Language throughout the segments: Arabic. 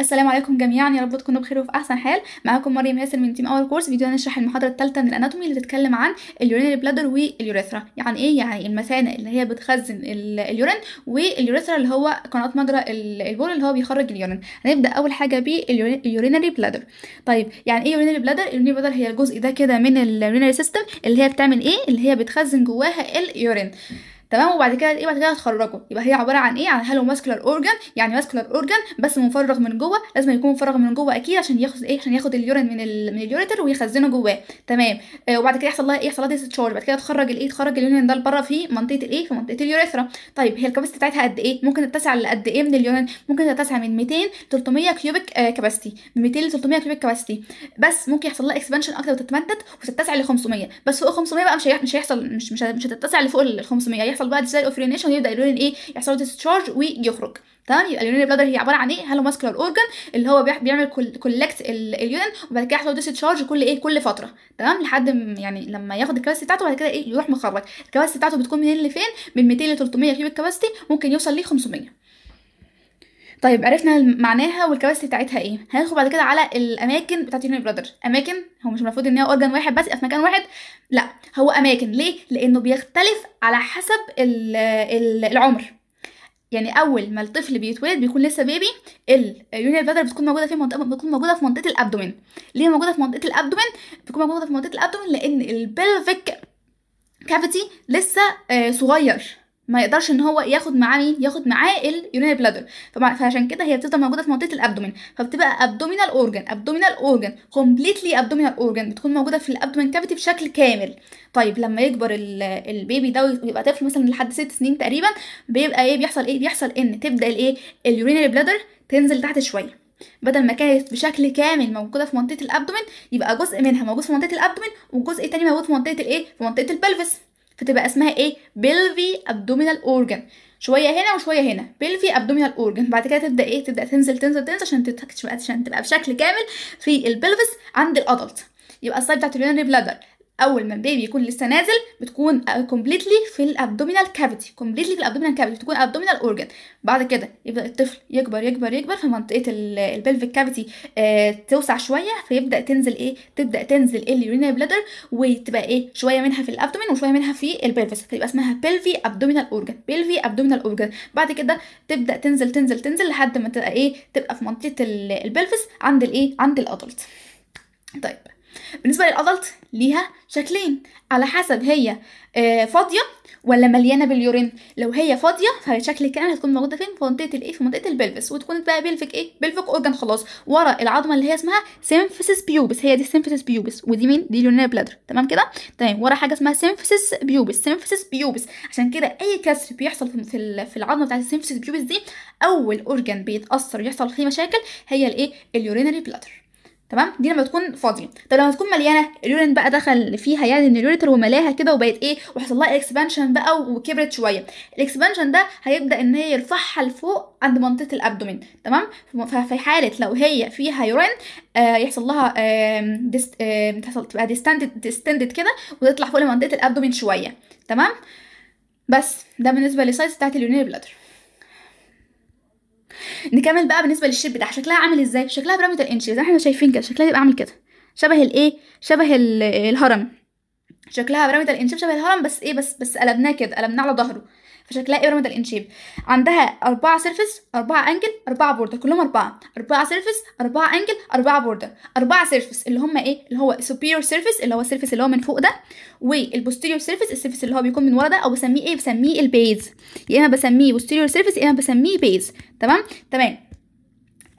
السلام عليكم جميعا يا رب تكونوا بخير وفي احسن حال معاكم مريم ياسر من تيم اول كورس فيديو هنشرح المحاضره الثالثه من الاناتومي اللي تتكلم عن اليورينري بلادر واليوريثرا يعني ايه يعني المثانه اللي هي بتخزن اليورين واليوريثرا اللي هو قناه مجرى البول اللي هو بيخرج اليورين هنبدا اول حاجه باليورينري بلادر طيب يعني ايه يورينري بلادر اليورينري بلادر هي الجزء ده كده من اليورينري سيستم اللي هي بتعمل ايه اللي هي بتخزن جواها اليورين تمام وبعد كده ايه بعد كده هتخرجه يبقى هي عباره عن ايه عن هالو ماسكولار اورجان يعني ماسكولار اورجان بس مفرغ من جوه لازم يكون مفرغ من جوه اكيد عشان ياخد ايه عشان ياخد اليورين من ال... من اليوريتر ويخزنه جواه تمام آه وبعد كده يحصل لها ايه يحصل لها ديستشارج بعد كده تخرج الايه تخرج اليورين ده لبره في منطقه الايه في منطقه اليوريثرا طيب هي الكباسيتي بتاعتها قد ايه ممكن تتسع لقد ايه من اليورين ممكن تتسع من 200 ل 300 كيوبيك آه كباسيتي من 200 ل 300 كيوبيك كباسيتي بس ممكن يحصل لها اكسبانشن اكتر وتتمدد وتتسع ل 500 بس فوق 500 بقى مش هيحصل مش مش هتتسع لفوق ال 500 يحصل بقى ديسيل اوفرينيشن يبدا اليورين ايه يحصل له ديسشارج ويخرج تمام يبقى اليورين بلادر هي عباره عن ايه هالو ماسكولار اورجان اللي هو بيعمل كولكت اليورين وبعد كده يحصل ديسشارج كل ايه كل فتره تمام لحد يعني لما ياخد الكباسيتي بتاعته بعد كده ايه يروح مخرج الكباسيتي بتاعته بتكون منين لفين من 200 ل 300 كيوبيك كباسيتي ممكن يوصل ل 500 طيب عرفنا معناها والكوارث بتاعتها ايه هندخل بعد كده على الاماكن بتاعت يوني برادر اماكن هو مش المفروض ان هي اورجان واحد بس في مكان واحد لا هو اماكن ليه لانه بيختلف على حسب الـ الـ العمر يعني اول ما الطفل بيتولد بيكون لسه بيبي اليونيال بلادر بتكون موجوده في منطقه بتكون موجوده في منطقه الابدومين ليه موجوده في منطقه الابدومين بتكون موجوده في منطقه الابدومين لان البلفيك كافيتي لسه آه، صغير ما يقدرش ان هو ياخد معاه مين ياخد معاه اليورينري بلادر فعشان كده هي بتفضل موجوده في منطقه الابدومين فبتبقى ابدومينال اورجن ابدومينال اورجن كومبليتلي ابدومينال اورجن بتكون موجوده في الابدومين كافيتي بشكل كامل طيب لما يكبر البيبي ده ويبقى طفل مثلا لحد ست سنين تقريبا بيبقى ايه بيحصل ايه بيحصل ان تبدا الايه اليورينري بلادر تنزل تحت شويه بدل ما كانت بشكل كامل موجوده في منطقه الابدومين يبقى جزء منها موجود في منطقه الابدومين وجزء تاني موجود في منطقه الايه في منطقه البلفس فتبقى اسمها ايه بيلفي ابدومينال اورجان شويه هنا وشويه هنا بيلفي ابدومينال اورجان بعد كده تبدا ايه تبدا تنزل تنزل تنزل عشان تتكتش عشان تبقى بشكل كامل في البلفس عند الادلت يبقى السايد بتاعت اليونري بلادر اول ما البيبي يكون لسه نازل بتكون كومبليتلي في الابدومينال كافيتي كومبليتلي في الابدومينال كافيتي بتكون ابدومينال اورجن بعد كده يبدا الطفل يكبر يكبر يكبر في منطقه البلفيك كافيتي آه، توسع شويه فيبدا تنزل ايه تبدا تنزل إيه؟ اليورينال بلادر وتبقى ايه شويه منها في الابدومين وشويه منها في البلفيس فيبقى اسمها بلفي ابدومينال اورجن بلفي ابدومينال اورجن بعد كده تبدا تنزل تنزل تنزل لحد ما تبقى ايه تبقى في منطقه البلفيس عند الايه عند الادلت طيب بالنسبه للادلت ليها شكلين على حسب هي آه، فاضيه ولا مليانه باليورين لو هي فاضيه فشكل الكنال هتكون موجوده فين في منطقه الايه في منطقه البلفس وتكون بقى بلفك ايه بلفك اورجان خلاص ورا العظمه اللي هي اسمها سيمفيسس بيوبس هي دي سيمفيسس بيوبس ودي مين دي اليورينال بلادر تمام كده تمام طيب، ورا حاجه اسمها سيمفيسس بيوبس سيمفيسس بيوبس عشان كده اي كسر بيحصل في في العظمه بتاعه السيمفيسس بيوبس دي اول اورجان بيتاثر ويحصل فيه مشاكل هي الايه اليورينري بلادر تمام دي لما تكون فاضيه طب لما تكون مليانه اليورين بقى دخل فيها يعني ان اليوريتر وملاها كده وبقت ايه وحصل لها اكسبانشن بقى وكبرت شويه الاكسبانشن ده هيبدا ان هي يرفعها لفوق عند منطقه الابدومين تمام ففي حاله لو هي فيها يورين آه يحصل لها آه ديست آه تحصل تبقى ديستندد كده وتطلع فوق لمنطقه الابدومين شويه تمام بس ده بالنسبه للسايز بتاعت اليورين بلادر نكمل بقى بالنسبه للشيب بتاع شكلها عامل ازاي شكلها بيراميد انشي زي ما احنا شايفين كده شكلها يبقى عامل كده شبه الايه شبه الهرم شكلها بيراميدال الانش شبه الهرم بس ايه بس بس قلبناه كده قلبناه على ظهره فشكلها ايه بيراميدال ان شيب عندها أربعة سيرفس أربعة أنجل أربعة بوردر كلهم أربعة أربعة سيرفس أربعة أنجل أربعة بوردر أربعة سيرفس اللي هم ايه اللي هو superior سيرفس اللي هو السيرفس اللي هو من فوق ده والبوستيريور سيرفس السيرفس اللي هو بيكون من ورا ده أو بسميه ايه بسميه البيز يا إما بسميه posterior surface يا إما بسميه بيز تمام تمام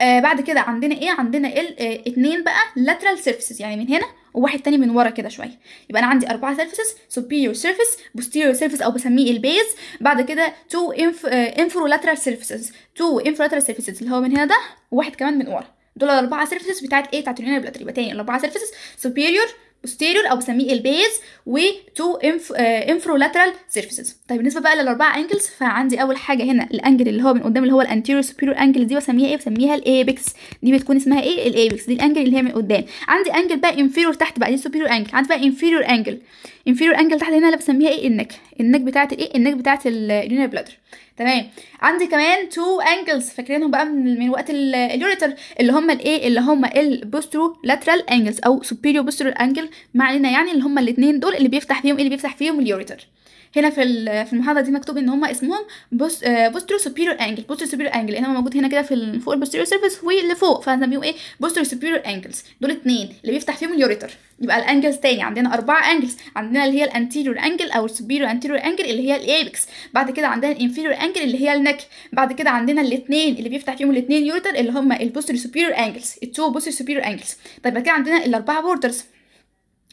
آه بعد كده عندنا ايه عندنا الاثنين آه، اتنين بقى lateral surfaces يعني من هنا وواحد تاني من ورا كده شويه يبقى انا عندي اربعه سيرفيسز superior سيرفيس posterior سيرفيس او بسميه البيز بعد كده تو آه، infralateral سيرفيسز تو infralateral سيرفيسز اللي هو من هنا ده وواحد كمان من ورا دول الاربعه سيرفيسز بتاعت ايه بتاعت اليونان البلاتري يبقى تاني الاربعه سيرفيسز superior posterior او بسميه البيز و تو انفرولاترال سيرفيسز طيب بالنسبه بقى للاربع انجلز فعندي اول حاجه هنا الانجل اللي هو من قدام اللي هو الانتيريور سوبيريور انجل دي بسميها ايه بسميها الايبكس دي بتكون اسمها ايه الايبكس دي الانجل اللي هي من قدام عندي انجل بقى انفيرور تحت بقى دي سوبيريور انجل عندي بقى انفيرور انجل انفيرور انجل تحت هنا اللي بسميها ايه النك النك بتاعه الايه النك بتاعه اليونير بلادر تمام عندي كمان تو انجلز فاكرينهم بقى من, من وقت اليوريتر اللي هم الايه اللي هم البوسترو لاترال انجلز او سوبيريو بوسترو انجل ما علينا يعني اللي هم الاثنين دول اللي بيفتح فيهم اللي بيفتح فيهم اليوريتر هنا في في المحاضره دي مكتوب ان هم اسمهم بوستر آه، بوسترو سوبيريور انجل بوسترو سوبيريور انجل لان هو موجود هنا كده في فوق البوستيريور سيرفيس واللي فوق فهنسميهم ايه بوستريور سوبيريور انجلز دول اتنين اللي بيفتح فيهم اليوريتر يبقى الانجلز تاني عندنا اربعه انجلز عندنا اللي هي الانتيريور انجل او السوبيريور انتيريور انجل اللي هي الايبكس بعد كده عندنا الانفيريور انجل اللي هي النك بعد كده عندنا الاثنين اللي بيفتح فيهم الاثنين يوريتر اللي هم البوستر سوبيريور انجلز التو بوستر سوبيريور انجلز طيب كده عندنا الاربعه بوردرز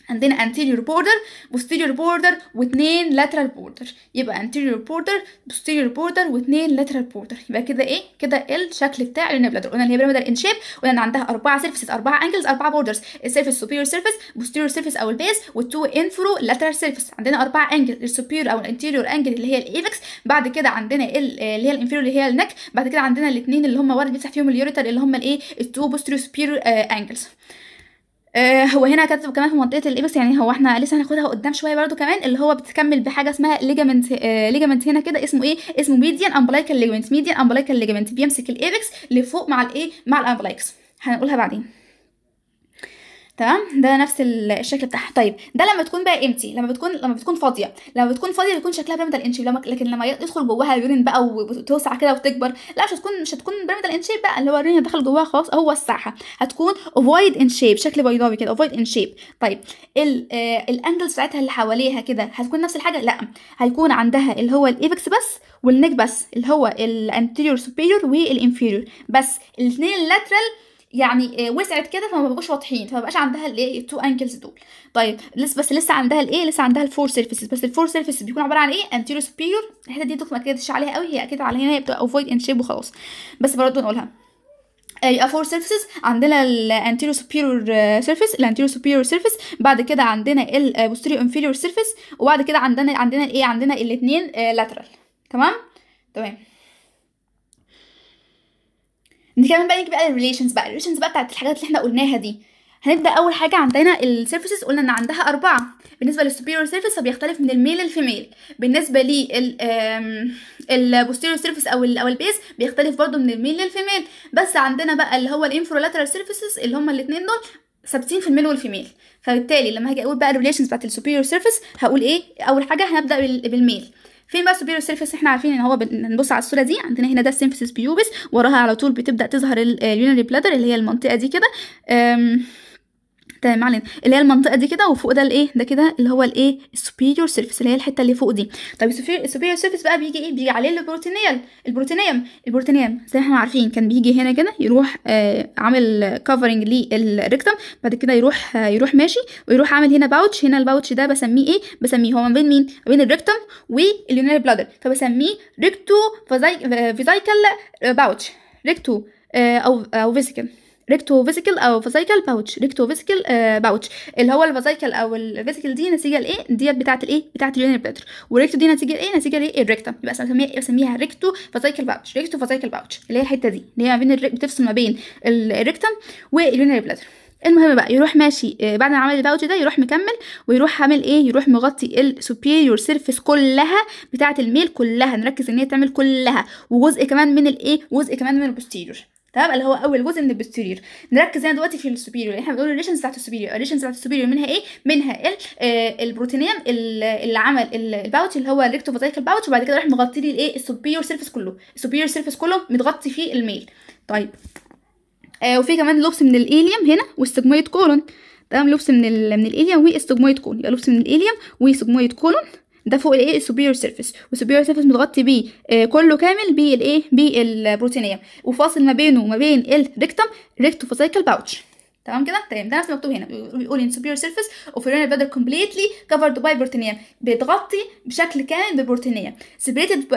عندنا anterior border posterior border واثنين lateral border يبقى anterior border posterior border واثنين lateral border يبقى كده ايه كده الشكل بتاع النبلادر قلنا هي بيراميدال ان شيب قلنا ان عندها اربعه سيرفيسز اربعه انجلز اربعه بوردرز السيرفيس superior سيرفيس posterior سيرفيس او البيس والتو انفرو لاترال سيرفيس عندنا اربعه انجل السوبيريور او الانتيريور انجل اللي هي الايفكس بعد كده عندنا آه، اللي هي الانفيريور اللي هي النك بعد كده عندنا الاثنين اللي هم ورا بيفتح فيهم اليوريتر اللي هم الايه التو posterior superior انجلز آه، آه، هو هنا كاتب كمان في منطقه الايبس يعني هو احنا لسه هناخدها قدام شويه برده كمان اللي هو بتكمل بحاجه اسمها ليجامنت آه، ليجامنت هنا كده اسمه ايه اسمه ميديان امبلايكال ليجامنت ميديان امبلايكال ليجامنت بيمسك الايبس لفوق مع الايه مع الامبلايكس هنقولها بعدين تمام ده نفس الشكل بتاعها طيب ده لما تكون بقى امتي لما بتكون لما بتكون فاضيه لما بتكون فاضيه بيكون شكلها بيراميدال ان شيب لكن لما يدخل جواها اليورين بقى وتوسع كده وتكبر لا مش هتكون مش هتكون بيراميدال ان شيب بقى اللي هو اليورين دخل جواها خلاص هو وسعها هتكون اوفويد ان شيب شكل بيضاوي كده اوفويد ان شيب طيب الانجلز آه، بتاعتها اللي حواليها كده هتكون نفس الحاجه لا هيكون عندها اللي هو الايفكس بس والنك بس اللي هو الانتيريور سوبيريور والانفيريور بس الاثنين اللاترال يعني آه، وسعت كده فما بقوش واضحين فما بقاش عندها الايه التو انكلز دول طيب لسه بس لسه عندها الايه لسه عندها الفور سيرفيسز بس الفور سيرفيسز بيكون عباره عن ايه انتيريور سبير الحته دي انتوا ما كدتش عليها قوي هي اكيد هنا هي بتبقى اوفويد ان شيب وخلاص بس برضه نقولها آه، يبقى فور سيرفيسز عندنا الانتيريور سوبيريور سيرفيس الانتيريور سوبيريور سيرفيس بعد كده عندنا البوستيريو انفيريور سيرفيس وبعد كده عندنا عندنا ايه عندنا الاثنين لاترال آه، تمام تمام نتكلم بقى نيجي بقى للريليشنز بقى الريليشنز بقى بتاعت الحاجات اللي احنا قلناها دي هنبدا اول حاجه عندنا السيرفيسز قلنا ان عندها اربعه بالنسبه للسوبيريور سيرفيس فبيختلف من الميل للفيميل بالنسبه لل البوستيريور سيرفيس او او البيس بيختلف برضو من الميل للفيميل بس عندنا بقى اللي هو الانفرولاترال سيرفيسز اللي هما الاثنين دول ثابتين في الميل والفيميل فبالتالي لما هاجي اقول بقى الريليشنز بتاعت السوبيريور سيرفيس هقول ايه اول حاجه هنبدا بالميل فين بقى السوبيريور سيرفيس احنا عارفين ان هو بنبص على الصوره دي عندنا هنا ده السيمفيسس بيوبس وراها على طول بتبدا تظهر اليونري بلادر اللي هي المنطقه دي كده تمام علينا اللي هي المنطقه دي كده وفوق ده الايه ده كده اللي هو الايه السوبيريور سيرفيس اللي هي الحته اللي فوق دي طب السوبيريور سيرفيس بقى بيجي ايه بيجي عليه البروتينيال البروتينيوم البروتينيوم زي ما احنا عارفين كان بيجي هنا كده يروح آه عامل كفرنج للريكتم بعد كده يروح آه يروح ماشي ويروح عامل هنا باوتش هنا الباوتش ده بسميه ايه بسميه هو ما بين مين ما بين الريكتم واليونري بلادر فبسميه ريكتو فيزايكال باوتش ريكتو آه او او فيزيكال ريكتو ريكتوفيسيكال او فيسيكال باوتش ريكتو ريكتوفيسيكال باوتش اللي هو الفيسيكال او الفيسيكال دي نتيجه لايه ديت بتاعه الايه بتاعه اليونير بلاتر والريكتو دي نتيجه لايه نتيجه لايه الريكتم يبقى اسميها اسميها ريكتو فيسيكال باوتش ريكتو فيسيكال باوتش اللي هي الحته دي اللي هي ما بين بتفصل ما بين الريكتم واليونير بلاتر المهم بقى يروح ماشي آه، بعد ما عمل الباوتش ده يروح مكمل ويروح عامل ايه يروح مغطي السوبيريور سيرفيس كلها بتاعه الميل كلها نركز ان هي تعمل كلها وجزء كمان من الايه وجزء كمان من البوستيريور تمام اللي هو اول جزء من البوستيريور نركز هنا دلوقتي في السوبيريو يعني احنا بنقول الريليشنز بتاعت السوبيريو الريليشنز بتاعت السوبيريو منها ايه منها ال آه اللي عمل الباوتش اللي هو الريكتوفازايكال باوتش وبعد كده راح مغطي لي الايه السوبيريور سيرفيس كله السوبيريور سيرفيس كله متغطي فيه الميل طيب آه وفي كمان لوبس من الاليوم هنا والسجمويد كولون تمام لوبس من من الاليم والسجمويد كولون يبقى لوبس من الاليم وستجمويد كولون ده فوق الايه السوبيريور سيرفيس والسوبيريور سيرفيس متغطي بيه آه، كله كامل بالايه بالبروتينيه وفاصل ما بينه وما بين الريكتوم ريكتوفاسيكال باوتش تمام كده تمام طيب، ده نفس مكتوب هنا بيقول ان سوبر سيرفيس اوف urinary bladder كومبليتلي كفرد باي بروتينيا بيتغطي بشكل كامل بالبروتينيا آه، سيبريتد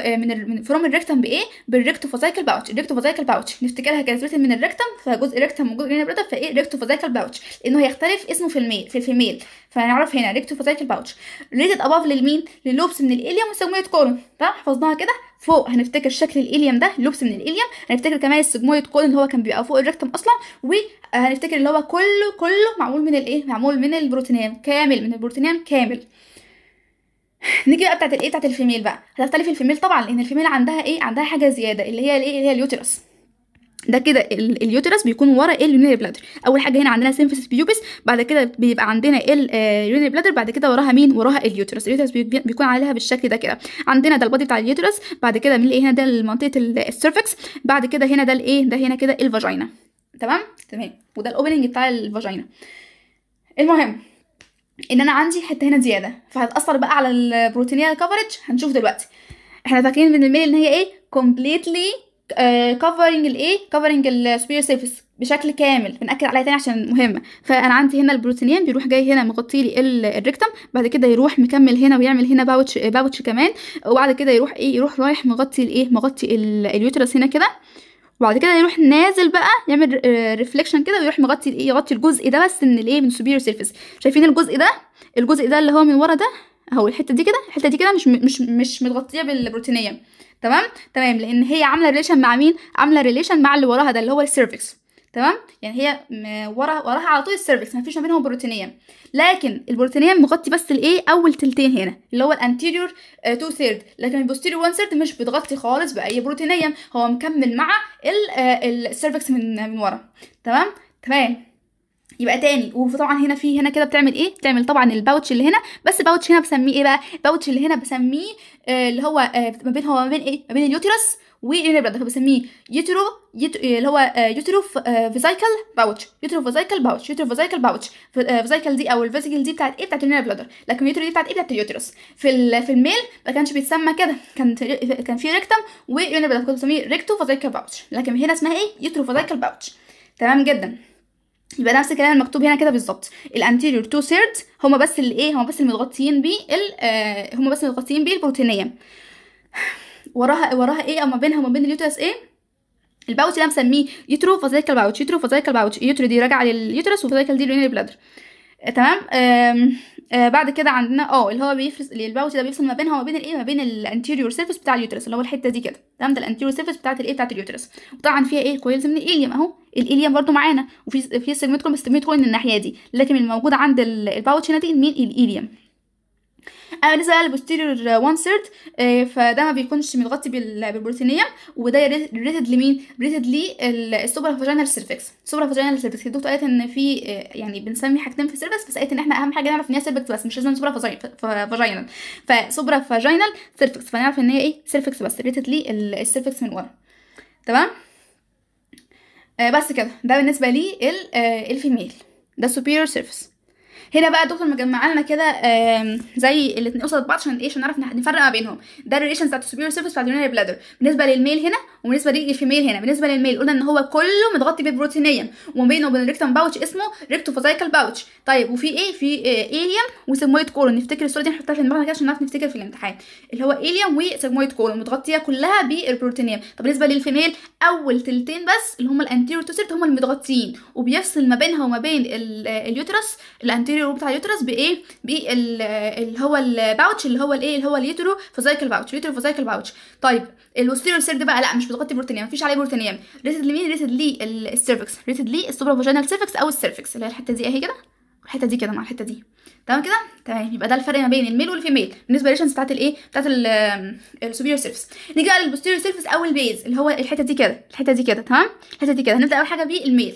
من فروم الريكتم بايه بالريكتوفازايكال باوتش الريكتوفازايكال باوتش نفتكرها كانت من الريكتم فجزء ريكتم وجزء urinary bladder فايه ريكتوفازايكال باوتش لانه هيختلف اسمه في الميل في الفيميل فهنعرف هنا ريكتوفازايكال باوتش ريتد اباف للمين للوبس من الاليوم وسجمية كولون تمام حفظناها كده فوق هنفتكر شكل الإليم ده لوبس من الإليم هنفتكر كمان السجمويد كول اللي هو كان بيبقى فوق الريكتم أصلا وهنفتكر اللي هو كله كله معمول من الإيه معمول من البروتينام كامل من البروتينام كامل نيجي بقى بتاعت الايه بتاعت الفيميل بقى هتختلف الفيميل طبعا لان الفيميل عندها ايه عندها حاجه زياده اللي هي الايه اللي هي اليوترس ده كده اليوترس بيكون ورا اليونري بلادر اول حاجه هنا عندنا سيمفيسس بيوبس بعد كده بيبقى عندنا اليونري بلادر آه، بعد كده وراها مين وراها اليوترس اليوترس بيكون عليها بالشكل ده كده عندنا ده البادي بتاع اليوترس بعد كده بنلاقي هنا ده منطقه السيرفكس بعد كده هنا ده الايه ده هنا كده الفاجينا تمام تمام وده الاوبننج بتاع الفاجينا المهم ان انا عندي حته هنا زياده فهتاثر بقى على البروتينيه كفرج هنشوف دلوقتي احنا فاكرين من الميل ان هي ايه كومبليتلي كفرنج الايه كفرنج السبير سيرفيس بشكل كامل بنأكد عليها تاني عشان مهمه فانا عندي هنا البروتينين بيروح جاي هنا مغطي لي الريكتم بعد كده يروح مكمل هنا ويعمل هنا باوتش آه، باوتش كمان وبعد كده يروح ايه يروح رايح مغطي الايه مغطي اليوترس هنا كده وبعد كده يروح نازل بقى يعمل ريفليكشن آه، كده ويروح مغطي الايه يغطي الجزء ده بس من الايه من السوبيريور سيرفيس شايفين الجزء ده الجزء ده اللي هو من ورا ده اهو الحته دي كده الحته دي كده مش مش مش متغطيه بالبروتينيه تمام تمام لان هي عامله ريليشن مع مين عامله ريليشن مع اللي وراها ده اللي هو السيرفكس تمام يعني هي ورا وراها على طول السيرفكس مفيش ما بينهم بروتينيه لكن البروتينيه مغطي بس الايه اول تلتين هنا اللي هو الانتيريور تو ثيرد لكن البوستيريور وان ثيرد مش بتغطي خالص باي بروتينيه هو مكمل مع السيرفكس آه، من من ورا تمام تمام يبقى تاني وطبعا هنا في هنا كده بتعمل ايه بتعمل طبعا الباوتش اللي هنا بس باوتش هنا بسميه ايه بقى باوتش اللي هنا بسميه آه اللي هو آه ما بين هو ما بين ايه ما بين اليوترس والبلد فبسميه يترو يترو اللي هو يوترو فيزايكل باوتش يوترو فيزايكل باوتش يوترو فيزايكل باوتش فيزايكل دي او الفيزيكال دي بتاعت ايه بتاعت النيل بلادر لكن يترو دي بتاعت ايه بتاعت اليوترس في في الميل ما كانش بيتسمى كده كان كان في ريكتم ويونيل بلادر كنت بسميه ريكتو فيزايكل باوتش لكن هنا اسمها ايه يوترو فيزايكل باوتش تمام جدا يبقى نفس الكلام المكتوب هنا كده بالظبط الانتيريور تو ثيرد هما بس اللي ايه هما بس المتغطيين بيه آه هما بس المتغطيين بيه البروتينيه وراها وراها ايه او ما بينها وما بين اليوترس ايه الباوتش اللي انا مسميه يوترو فازيكال باوتش يوترو فازيكال باوتش يوترو دي راجعه لليوترس وفازيكال دي للبلادر آه، تمام آه بعد كده عندنا اه اللي هو بيفرز الباوتش ده بيفصل ما بينها وما بين الايه ما بين الانتيريور سيرفيس بتاع اليوترس اللي هو الحته دي كده تمام ده الانتيريور سيرفيس بتاعت الايه بتاعت اليوترس وطبعا فيها ايه كويلز من الاليم اهو الاليم برده معانا وفي في سيجمنت كوين الناحيه دي لكن الموجود عند الباوتش هنا دي مين الاليم اما بالنسبه للبوستيريور وان سيرت فده ما بيكونش متغطي بالبروتينيه وده ريتد لمين ريتد للسوبر فاجينال سيرفكس سوبر فاجينال سيرفكس الدكتور قالت ان في آه، يعني بنسمي حاجتين في السيرفكس بس قالت ان احنا اهم حاجه نعرف ان هي سيرفكس بس مش لازم سوبر فاجينال فسوبر فاجينال سيرفكس فنعرف ان هي ايه سيرفكس بس ريتد للسيرفكس من ورا تمام آه، بس كده ده بالنسبه لي آه، الفيميل ده superior surface هنا بقى الدكتور مجمع لنا كده زي الاثنين قصاد بعض عشان ايه عشان نعرف نفرق ما بينهم ده الريليشنز بتاعت السوبيريور سيرفيس بتاعت اليونري بلادر بالنسبه للميل هنا وبالنسبه للفيميل هنا بالنسبه للميل قلنا ان هو كله متغطي ببروتينيا وما بينه وبين الريكتم باوتش اسمه ريكتوفازايكال باوتش طيب وفي ايه في ايليوم آه، وسيجمويد كولون نفتكر الصوره دي نحطها في المره كده عشان نعرف نفتكر في الامتحان اللي هو ايليوم وسيجمويد كولون متغطيه كلها بالبروتينيا طب بالنسبه للفيميل اول تلتين بس اللي هم الانتيريور توسيرت هم المتغطيين وبيفصل ما بينها وما بين آه، اليوترس الانتيريور السيرو بتاع اليوترس بايه بايه اللي هو الباوتش اللي هو الايه اللي هو اليوترو فوزايكل باوتش اليوترو فوزايكل باوتش طيب الوستيريور سيرد بقى لا مش بتغطي بروتينيا مفيش عليه بروتينيا ريتد لمين ريتد لي السيرفكس ريتد لي السوبر فاجينال سيرفكس او السيرفكس اللي هي الحته دي اهي كده الحته دي كده مع الحته دي تمام كده تمام يبقى ده الفرق ما بين الميل والفيميل بالنسبه للريشنز بتاعت الايه بتاعت السوبيريور سيرفيس نيجي بقى للبوستيريور سيرفيس او البيز اللي هو الحته دي كده الحته دي كده تمام الحته دي كده هنبدا اول حاجه بالميل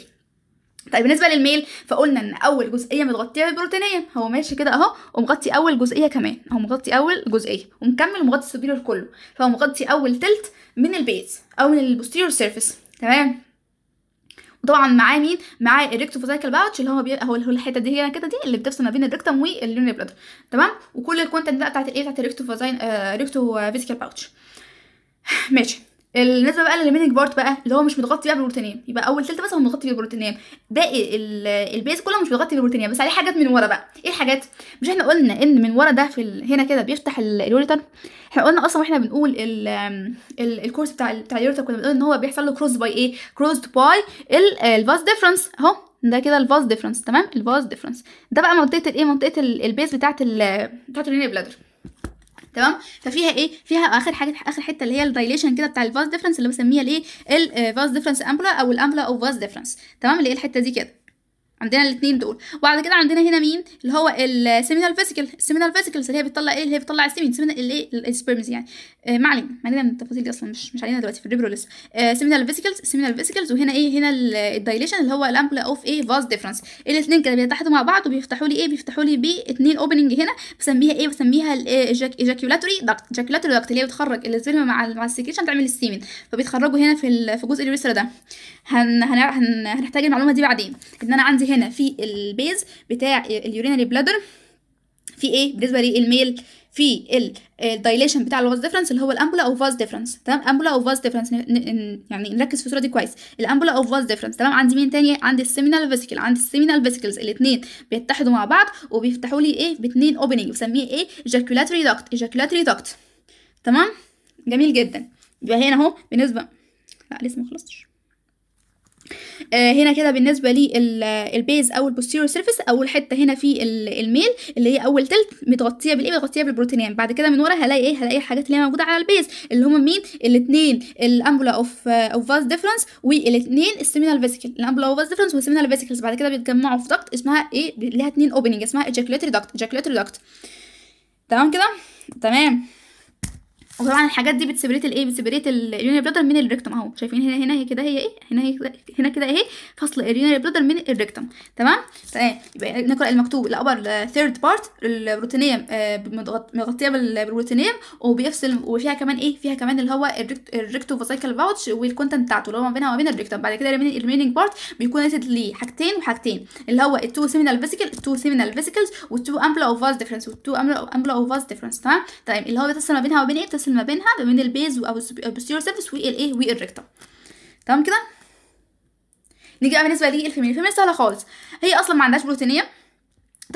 طيب بالنسبه للميل فقلنا ان اول جزئيه متغطيه بالبروتينيه هو ماشي كده اهو ومغطي اول جزئيه كمان هو مغطي اول جزئيه ومكمل مغطي السوبيريور كله فهو مغطي اول تلت من البيز او من البوستيريور سيرفيس تمام وطبعا معاه مين معاه الريكتوفوزايكال باوتش اللي هو بي... هو الحته دي هي كده دي اللي بتفصل ما بين الريكتم واللون بلادر تمام وكل الكونتنت بقى بتاعت الايه بتاعت الريكتوفوزاين آه... فيزيكال باوتش ماشي بالنسبه بقى للميتنج بارت بقى اللي هو مش متغطي بقى بالبروتينيم يبقى اول ثلث بس هو متغطي بالبروتينيم باقي البيز كله مش متغطي بالبروتينيم بس عليه حاجات من ورا بقى ايه الحاجات مش احنا قلنا ان من ورا ده في ال... هنا كده بيفتح اليوريتر احنا قلنا اصلا واحنا بنقول ال... ال... الكورس بتاع بتاع اليوريتر كنا بنقول ان هو بيحصل له كروز باي ايه كروز باي الفاز ديفرنس اهو ده كده الفاز ديفرنس تمام الفاز ديفرنس ده بقى منطقه الايه منطقه البيز بتاعه ال... بتاعه الريني بلادر تمام ففيها ايه فيها اخر حاجه اخر حته اللي هي الدايليشن كده بتاع الفاز ديفرنس اللي بسميها الايه الفاز ديفرنس امبلا او الامبلا او فاز ديفرنس تمام اللي هي الحته دي كده عندنا الاثنين دول وبعد كده عندنا هنا مين اللي هو السيمينال فيسيكل السيمينال فيسيكلز اللي هي بتطلع ايه اللي هي بتطلع السيمين سيمينال الايه السبرمز يعني آه ما علينا ما علينا من التفاصيل دي اصلا مش مش علينا دلوقتي في الريبرو لسه آه سيمينال فيسيكلز سيمينال فيسيكلز وهنا ايه هنا الدايليشن اللي هو الامبلا اوف ايه فاز ديفرنس الاثنين كده بيتحدوا مع بعض وبيفتحوا لي ايه بيفتحوا لي بي اثنين اوبننج هنا بسميها ايه بسميها الايجاكيولاتوري داكت ايجاكيولاتوري داكت اللي هي بتخرج السبرم مع مع السكريشن تعمل السيمين فبيتخرجوا هنا في في جزء الريسرا ده هن هنحتاج المعلومه دي بعدين ان انا عندي هنا في البيز بتاع اليورينري بلادر في ايه بالنسبه للميل في الدايليشن بتاع الفاز ديفرنس اللي هو الامبولا او فاز ديفرنس تمام امبولا او فاز ديفرنس يعني نركز في الصوره دي كويس الامبولا او فاز ديفرنس تمام عندي مين تاني عندي السيمينال فيسيكل عندي السيمينال فيسيكلز الاثنين بيتحدوا مع بعض وبيفتحوا لي ايه باثنين اوبننج بسميه ايه ايجاكولاتري دكت ايجاكولاتري دكت تمام جميل جدا يبقى هنا اهو بالنسبه لا لسه ما خلصتش آه، هنا كده بالنسبه للبيز او البوستيريور سيرفيس اول حته هنا في الميل اللي هي اول تلت متغطيه بالايه متغطيه بالبروتينات بعد كده من ورا هلاقي ايه هلاقي الحاجات اللي هي موجوده على البيز اللي هم مين الاثنين الامبولا اوف اوف فاز ديفرنس والاثنين السيمينال فيسيكل الامبولا اوف فاز ديفرنس والسيمينال فيسيكلز بعد كده بيتجمعوا في دكت اسمها ايه ليها اثنين اوبننج اسمها ايجاكوليتري دكت ايجاكوليتري دكت تمام كده تمام وطبعا الحاجات دي بتسبريت الايه بتسبريت اليونري بلادر من الريكتوم اهو شايفين هنا هنا هي كده هي ايه هنا هي هنا كده اهي فصل اليونري بلادر من الريكتوم تمام تمام يبقى نقرا المكتوب الابر ثيرد بارت البروتينيوم آه، مغطيه بالبروتينيوم وبيفصل وفيها كمان ايه فيها كمان اللي هو الريكتو فاسيكال باوتش والكونتنت بتاعته اللي هو ما بينها وما بين الريكتوم بعد كده الريميننج بارت بيكون ريتد ليه حاجتين وحاجتين اللي هو التو سيمينال فيسيكل التو سيمينال فيسيكلز والتو امبلا اوف فاز ديفرنس والتو امبلا اوف فاز ديفرنس تمام تمام طيب، اللي هو بيتصل ما بينها وما بين ايه بتفصل ما بينها ما بين البيز او البوستيرور سيرفيس والايه والريكتم تمام كده نيجي بقى بالنسبه للفيميل الفيميل سهله خالص هي اصلا ما عندهاش بروتينيه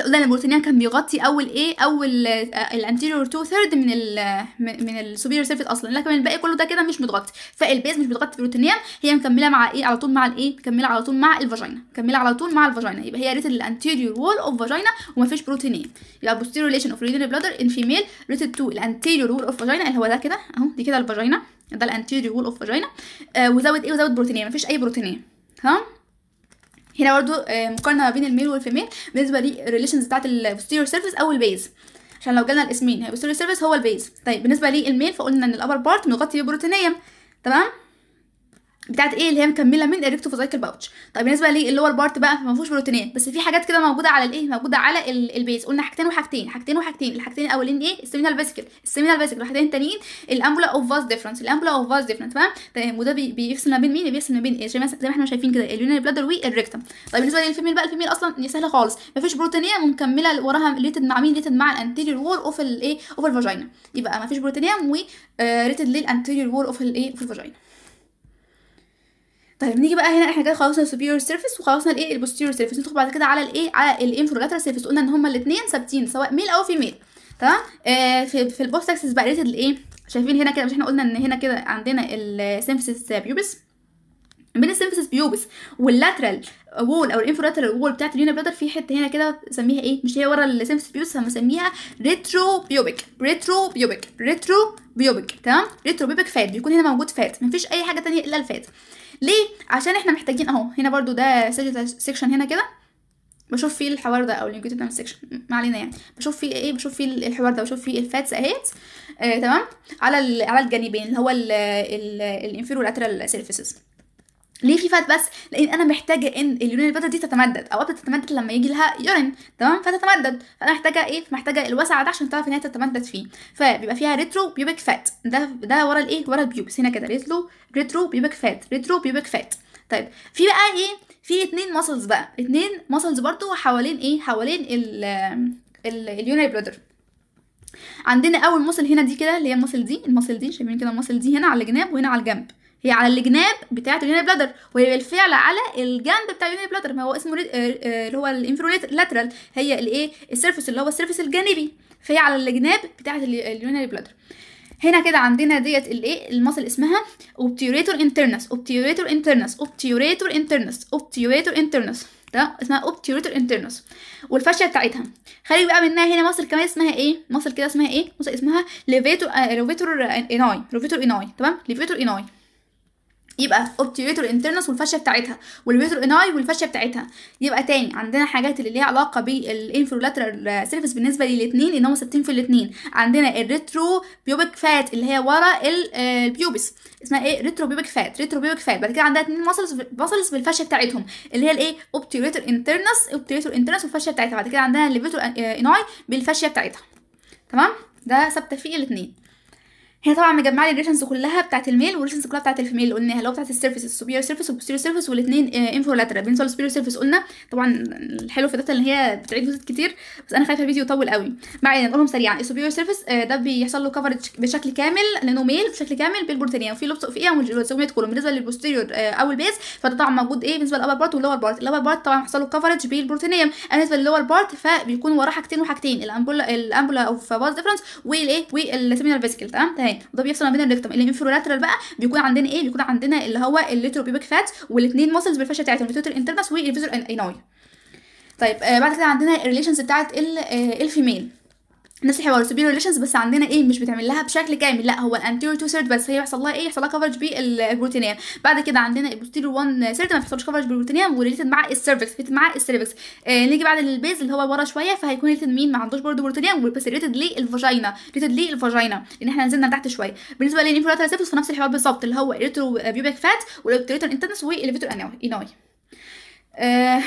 ده اللي كان بيغطي اول ايه اول الانتيريور تو ثيرد من الـ من السوبيريور سيرفيس اصلا لكن الباقي كله ده كده مش متغطي فالبيز مش متغطي في هي مكمله مع ايه على طول مع الايه مكمله على طول مع الفاجينا مكمله على طول مع الفاجينا يبقى هي ريتد الانتيريور وول اوف فاجينا ومفيش بروتينيوم يبقى بوستيريور ريليشن اوف ريدر بلادر ان فيميل ريتد تو الانتيريور وول اوف فاجينا اللي هو ده كده اهو دي كده الفاجينا ده الانتيريور وول اوف فاجينا آه وزود ايه وزود بروتينيوم مفيش اي بروتينيوم تمام هنا برضو آه، مقارنه ما بين الميل والفيميل بالنسبه للريليشنز بتاعه البوستيريور سيرفيس او البيز عشان لو جالنا الاسمين هيبقى يعني سيرفيس هو البيز طيب بالنسبه للميل فقلنا ان الابر بارت متغطي ببروتينيه تمام بتاعت ايه اللي هي مكمله من الريكتوفازايكال باوتش طيب بالنسبه اللي بارت بقى ما فيهوش بروتينات بس في حاجات كده موجوده على الايه موجوده على البيز قلنا حاجتين وحاجتين حاجتين وحاجتين الحاجتين الاولين ايه السيمينال فيسيكل السيمينال فيسيكل الحاجتين التانيين الامبولا اوف فاز ديفرنس الامبولا اوف فاز ديفرنس تمام تمام وده بيفصل ما بين مين بيفصل ما بين إيه؟ زي ما احنا شايفين كده اليونري بلادر والريكتم طيب بالنسبه للفيميل بقى الفيميل اصلا سهله خالص ما فيش بروتينيه مكمله وراها ريتد مع مين ريتد مع الانتيريور وول اوف الايه اوف الفاجينا يبقى ما فيش بروتينيه وريتد للانتيريور وول اوف الايه اوف الفاجينا طيب نيجي بقى هنا احنا كده خلصنا السوبيريور سيرفيس وخلصنا الايه البوستيريور سيرفيس ندخل بعد كده على الايه على الانفروجاترال سيرفيس قلنا ان هما الاثنين ثابتين سواء ميل او فيميل تمام آه في في البوست اكسس بقى ريتد الايه شايفين هنا كده مش احنا قلنا ان هنا كده عندنا السيمفيسيس بيوبس بين السيمفيسس بيوبس واللاترال وول او الانفراترال وول بتاعت اليونا بلادر في حته هنا كده بسميها ايه مش هي ورا السيمفيسس بيوبس هنسميها ريترو بيوبك ريترو بيوبك ريترو بيوبك تمام ريترو بيوبك فات بيكون هنا موجود فات مفيش اي حاجه تانية الا الفات ليه عشان احنا محتاجين اهو هنا برده ده سيكشن هنا كده بشوف فيه الحوار ده او اللينكوتيتال سيكشن ما علينا يعني بشوف فيه ايه بشوف فيه الحوار ده بشوف فيه الفاتس اهيت آه تمام على على الجانبين اللي هو الانفيرو لاترال سيرفيسز ليه في فات بس لان انا محتاجه ان اليونان الفتره دي تتمدد او بتتمدد لما يجي لها يورين تمام فتتمدد فانا محتاجه ايه محتاجه الوسع ده عشان تعرف ان هي تتمدد فيه فبيبقى فيها ريترو بيوبك فات ده ده ورا الايه ورا البيوبس هنا كده ريترو ريترو بيوبك فات ريترو بيوبك فات طيب في بقى ايه في اتنين ماسلز بقى اتنين ماسلز برضو حوالين ايه حوالين ال اليوناني بلودر عندنا اول مصل هنا دي كده اللي هي المصل دي المصل دي شايفين كده المصل دي هنا على الجناب وهنا على الجنب هي على الجناب بتاعه اليونين بلادر وهي بالفعل على الجنب بتاع اليونين بلادر ما هو اسمه آه، آه، اللي هو الانفرولاترال هي الايه السيرفس اللي هو السيرفس الجانبي فهي على الجناب بتاعه اليونين بلادر هنا كده عندنا ديت الايه المصل اسمها اوبتيوريتور انترنس اوبتيوريتور انترنس اوبتيوريتور انترنس اوبتيوريتور انترنس تمام اسمها اوبتيوريتور انترنس والفاشيه بتاعتها خارج بقى منها هنا مصل كمان اسمها ايه مصل كده اسمها ايه مصل اسمها ليفيتور ليفيتور آه، اناي ليفيتور اناي تمام ليفيتور اناي يبقى اوبتيوليتور انترنس والفاشيه بتاعتها والفيتور اناي والفاشيه بتاعتها يبقى تاني عندنا حاجات اللي ليها علاقه بالانفرولاترال سيرفيس بالنسبه للاثنين ان هم ثابتين في الاثنين عندنا الريترو بيوبك فات اللي هي ورا البيوبس آه، اسمها ايه ريترو بيوبك فات ريترو بيوبك فات بعد كده عندها اثنين ماسلز ماسلز بالفاشيه بتاعتهم اللي هي الايه اوبتيوليتور انترنس اوبتيوليتور انترنس والفاشيه بتاعتها بعد كده عندنا الليفيتور اناي بالفاشيه بتاعتها تمام ده ثابته فيه الاثنين هي طبعا مجمعه لي الريليشنز كلها بتاعت الميل والريليشنز كلها بتاعت الفيميل اللي قلناها اللي هو بتاعت السيرفيس السوبيريور سيرفيس والبوستيريور سيرفيس والاثنين انفرولاترال آه، بين للسوبيريور سيرفيس قلنا طبعا الحلو في ده ان هي بتعيد جزء كتير بس انا خايفه الفيديو يطول قوي ما علينا نقولهم سريعا السوبيريور سيرفيس آه، ده بيحصل له كفرج بشكل كامل لانه ميل بشكل كامل بالبروتينيه وفي لبس فيها إيه، والزوميات كله بالنسبه للبوستيريور آه، او البيز فده طبعا موجود ايه بالنسبه للابر بارت واللور بارت اللور بارت طبعا بيحصل له كفرج بالبروتينيوم بالنسبه للور بارت فبيكون وراه حاجتين وحاجتين الامبولا الامبولا اوف باز ديفرنس والايه والسيمينال فيسيكل تمام هناك وده بيحصل ما بين الريكتم الانفرولاترال بقى بيكون عندنا ايه بيكون عندنا اللي هو الليترو فات والاثنين موسلز بالفشه بتاعتهم الليتر انترنس والفيزور اناي طيب آه بعد كده عندنا الريليشنز بتاعت آه، الفيميل نفس الحوار سبيرو ريليشنز بس عندنا ايه مش بتعمل لها بشكل كامل لا هو الانتيرو تو سيرد بس هي بيحصل لها ايه يحصل لها كفرج بالبروتينام بعد كده عندنا البوستيرو 1 سيرد ما بيحصلش كفرج بالبروتينام وريليتد مع السيرفكس مع السيرفكس آه نيجي بعد البيز اللي هو ورا شويه فهيكون ريليتد مين ما عندوش برضه بروتينام بس ريليتد للفاجينا ريليتد للفاجينا لان احنا نزلنا لتحت شويه بالنسبه للانفلاتر سيفس فنفس الحوار بالظبط اللي هو اريترو بيوبيك فات والابتريتر انتنس والليفيتور انوي آه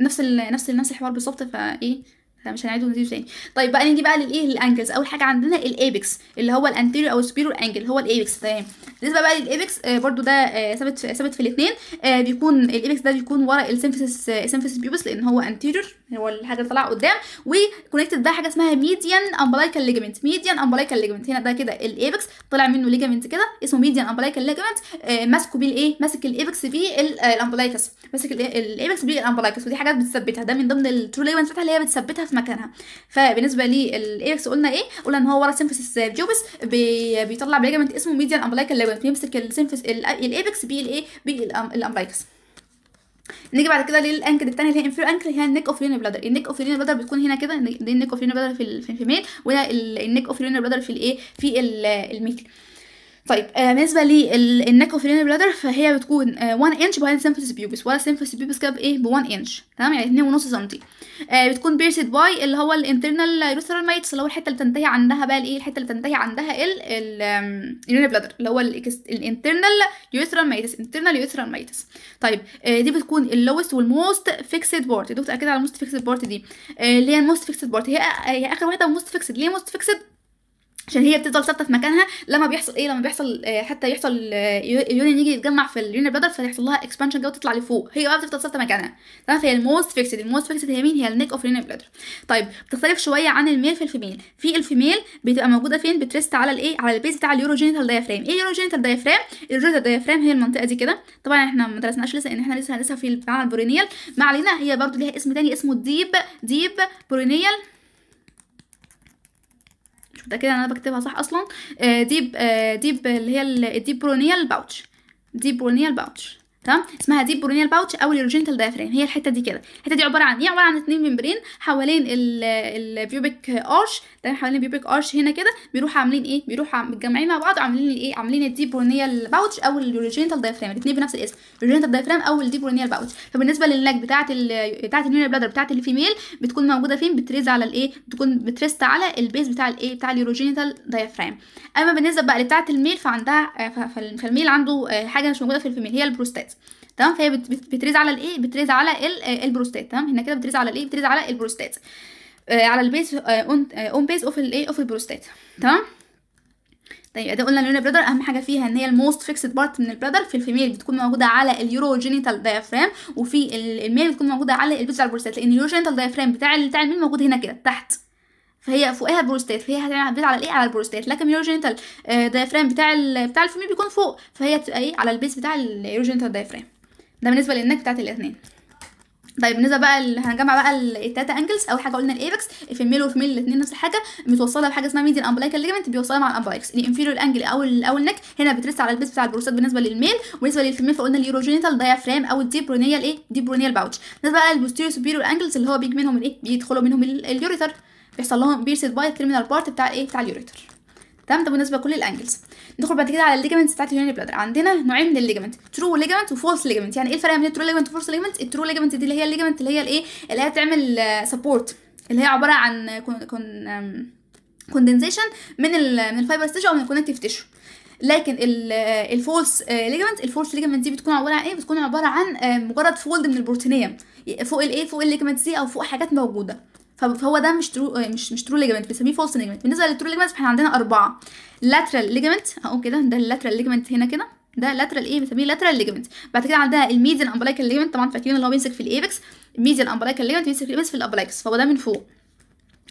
نفس الـ نفس الـ نفس الحوار بالظبط فايه لا مش هنعيده ونزيده تاني طيب بقى نيجي بقى للايه للانجلز اول حاجه عندنا الايبكس اللي هو الانتيريو او سبيرو انجل هو الايبكس تمام بالنسبه بقى للايبكس آه برده ده آه ثابت ثابت في الاثنين آه بيكون الايبكس ده بيكون ورا السيمفيسس السيمفيسس بيوبس لان هو انتيريور هو الحاجه اللي طالعه قدام وكونكتد بقى حاجه اسمها ميديان امبلايكال ليجمنت ميديان امبلايكال ليجمنت هنا ده كده الايبكس طلع منه ليجمنت كده اسمه ميديان امبلايكال ليجمنت ماسكه بيه الايه ماسك الايبكس بيه الامبلايكس آه، ماسك الايبكس بيه الامبلايكس ودي حاجات بتثبتها ده من ضمن الترو ليجمنت بتاعتها اللي هي بتثبتها في مكانها فبالنسبه للايبكس قلنا ايه قلنا ان هو ورا سيمفيسيس جوبس بي بيطلع بليجمنت اسمه ميديان امبلايكال ليجمنت بيمسك السيمفيس الايبكس بيه الايه بيه الامبلايكس um- نيجي بعد كده للانكل الثاني اللي هي انفيرو انكل هي النيك اوف يوني بلادر النيك اوف يوني بلادر بتكون هنا كده دي النيك اوف يوني بلادر في الفيميل وهنا النيك اوف يوني بلادر في الايه في الميل طيب آه بالنسبه للنك اوف بلادر فهي بتكون آه 1 انش بهايند سيمفيس بيوبس ولا سيمفيس بيوبس كده بايه ب 1 انش تمام يعني 2 ونص سم آه بتكون بيرسد باي اللي هو الانترنال يوثرال مايتس اللي هو الحته اللي بتنتهي عندها بقى الايه الحته اللي بتنتهي عندها ال بلادر اللي هو الانترنال يوثرال مايتس انترنال يوثرال مايتس طيب آه دي بتكون اللوست والموست فيكسد بارت دكتور اكيد على الموست فيكسد بارت دي آه اللي هي الموست فيكسد بارت هي هي اخر واحده موست فيكسد ليه موست فيكسد عشان هي بتفضل ثابته في مكانها لما بيحصل ايه لما بيحصل آه، حتى يحصل آه، اليونين يجي يتجمع في اليونين بلادر فيحصل لها اكسبانشن جوه تطلع لفوق هي بقى بتفضل ثابته مكانها تمام فهي الموست فيكسد الموست فيكسد هي مين هي النيك اوف اليونين بلادر طيب بتختلف شويه عن الميل في الفيميل في الفيميل بتبقى موجوده فين بترست على الايه على البيز بتاع اليوروجينيتال دايفرام ايه اليوروجينيتال دايفرام اليوروجينيتال دايفرام هي المنطقه دي كده طبعا احنا ما درسناش لسه ان احنا لسه لسه في بتاعنا البرينيال ما علينا هي برضو ليها اسم تاني اسمه الديب ديب برينيال مش متاكده ان انا بكتبها صح اصلا ديب آه، ديب آه، اللي هي الديب برونيال باوتش ديب برونيال باوتش تمام اسمها ديب بورينيال باوتش او اليورجينيتال دايفرين هي الحته دي كده الحته دي عباره عن ايه عباره عن اتنين ممبرين حوالين البيوبيك ارش تمام حوالين البيوبيك ارش هنا كده بيروحوا عاملين ايه بيروحوا متجمعين مع بعض إيه؟ عاملين الايه عاملين الديب بورينيال باوتش او اليورجينيتال دايفرين الاثنين بنفس الاسم اليورجينيتال دايفرين او الديب بورينيال باوتش فبالنسبه للنك بتاعه بتاعه النيور بلادر بتاعه الفيميل بتكون موجوده فين بتريز على الايه بتكون بتريست على البيز بتاع الايه بتاع اليورجينيتال دايفرين اما بالنسبه بقى لبتاعه الميل فعندها فالميل عنده آه، حاجه مش موجوده في الفيميل هي البروستات الجهاز تمام فهي بتريز على الايه بتريز على آه، البروستات تمام هنا كده بتريز على الايه بتريز على البروستات آه، على البيس اون آه، بيس اوف الايه اوف البروستات تمام طيب ادي قلنا اليوني بريدر اهم حاجه فيها ان هي الموست فيكسد بارت من البريدر في الفيميل بتكون موجوده على اليوروجينيتال دايفرام وفي الميل بتكون موجوده على البيزال بروستات لان اليوروجينيتال دايفرام بتاع بتاع الميل موجود هنا كده تحت فهي فوقها بروستات فهي هتعمل على الايه على البروستات لكن اليوروجينيتال آه، دايفرام بتاع بتاع الفيميل بيكون فوق فهي بتبقى ايه على البيس بتاع اليوروجينيتال دايفرام ده بالنسبه للنك بتاعت الاثنين طيب بالنسبه بقى هنجمع بقى التاتا انجلز اول حاجه قلنا الايبكس الفيميل والفيميل الاثنين نفس الحاجه متوصله بحاجه اسمها ميديان امبلايكال ليجمنت بيوصلها مع الامبلايكس الانفيريور انجل او الاول نك هنا بترس على البيس بتاع البروستات بالنسبه للميل وبالنسبه للفيميل فقلنا اليوروجينيتال دايفرام او الديبرونيال ايه ديبرونيال باوتش بالنسبه بقى للبوستيريور سوبيريور انجلز اللي هو بيجي منهم الايه بيدخلوا منهم اليوريتر بيحصل لهم بيرسد باي الكريمينال بارت بتاع ايه بتاع اليوريتر تمام ده بالنسبه لكل الانجلز ندخل بعد كده على الليجمنت بتاعت اليوريني بلادر عندنا نوعين من الليجمنت ترو ليجمنت وفولس ليجمنت يعني ايه الفرق بين الترو ليجمنت وفولس ليجمنت الترو ليجمنت دي اللي هي الليجمنت اللي هي الايه اللي هي تعمل سبورت آه، اللي هي عباره عن كون كوندنسيشن من من الفايبر تيشو او من الكونكتيف تيشو لكن الفولس ليجمنت الفولس ليجمنت دي بتكون عباره عن ايه بتكون عباره عن آه، مجرد فولد من البروتينيه فوق الايه فوق الليجمنت دي او فوق حاجات موجوده فهو ده مش ترو آه، مش مش ترو ليجمنت بنسميه فولس ليجمنت بالنسبه للترو ليجمنت احنا عندنا اربعه لاترال ليجمنت اهو كده ده اللاترال ليجمنت هنا كده ده لاترال ايه بنسميه لاترال ليجمنت بعد كده عندنا الميديان امبلايكال ليجمنت طبعا فاكرين اللي هو بيمسك في الايفكس الميديان امبلايكال ليجمنت بيمسك في الايبكس في الابلايكس فهو ده من فوق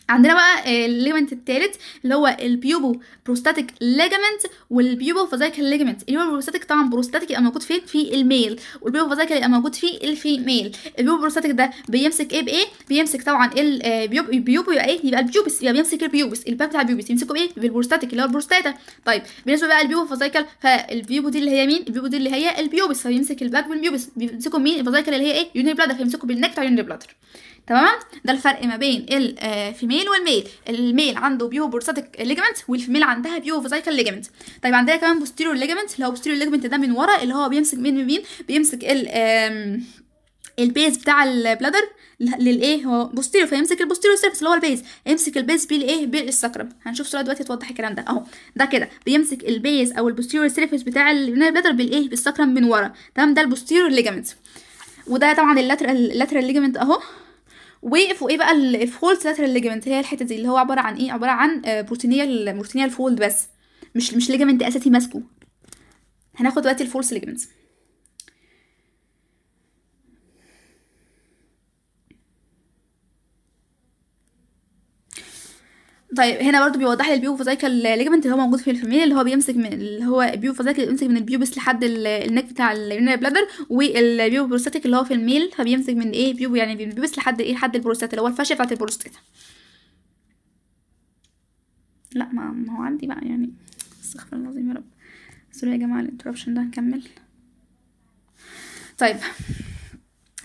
عندنا بقى آه، الليجمنت الثالث اللي هو البيوبو بروستاتيك ليجمنت والبيوبو فازيكال ليجمنت اللي هو البروستاتيك طبعا بروستاتيك يبقى موجود فين في الميل والبيوبو فازيكال يبقى موجود في الفيميل البيوبو بروستاتيك ده بيمسك ايه بايه بيمسك طبعا البيوبو آه، البيوبو يبقى ايه يبقى البيوبس يبقى بيمسك البيوبس الباب بتاع البيوبس يمسكه بايه بالبروستاتيك اللي هو البروستاتا طيب بالنسبه بقى البيوبو فازايكال فالبيوبو دي اللي هي مين البيوبو دي اللي هي البيوبس فيمسك الباب والبيوبس بيمسكوا مين الفازايكال اللي هي ايه يوني بلادر فيمسكوا بالنكتا على بلادر تمام ده الفرق ما بين الفيميل آه، والميل الميل عنده بيو بورساتيك ليجمنت والفيميل عندها بيو فيزايكال ليجمنت طيب عندها كمان بوستيريور ليجمنت اللي هو بوستيريور ليجمنت ده من ورا اللي هو بيمسك مين من مين بيمسك ال البيز بتاع البلادر للايه هو بوستيريور فيمسك البوستيريو سيرفس اللي هو البيز يمسك البيز بالايه بالسكرم هنشوف صوره دلوقتي توضح الكلام ده اهو ده كده بيمسك البيز او البوستيريو سيرفس بتاع البلادر بالايه بالسكرم من ورا تمام ده البوستيريو ليجامنت وده طبعا اللاترال اللاترال اهو فوق ايه بقى الفولس لاترال ليجمنت هي الحته دي اللي هو عباره عن ايه عباره عن آه، بروتينيه البروتينيه الفولد بس مش مش ليجمنت اساسي ماسكه هناخد دلوقتي الفولس ليجمنت طيب هنا برضو بيوضح لي البيو ليجمنت اللي هو موجود في الفميل اللي هو بيمسك من اللي هو بيو بيمسك من البيوبس لحد النك بتاع اليونري بلادر والبيو بروستاتيك اللي هو في الميل فبيمسك من ايه بيو يعني من البيوبس لحد ايه لحد البروستاتا اللي هو الفاشيه بتاعت البروستاتا لا ما, ما هو عندي بقى يعني استغفر الله العظيم يا رب سوري يا جماعه الانتربشن ده نكمل طيب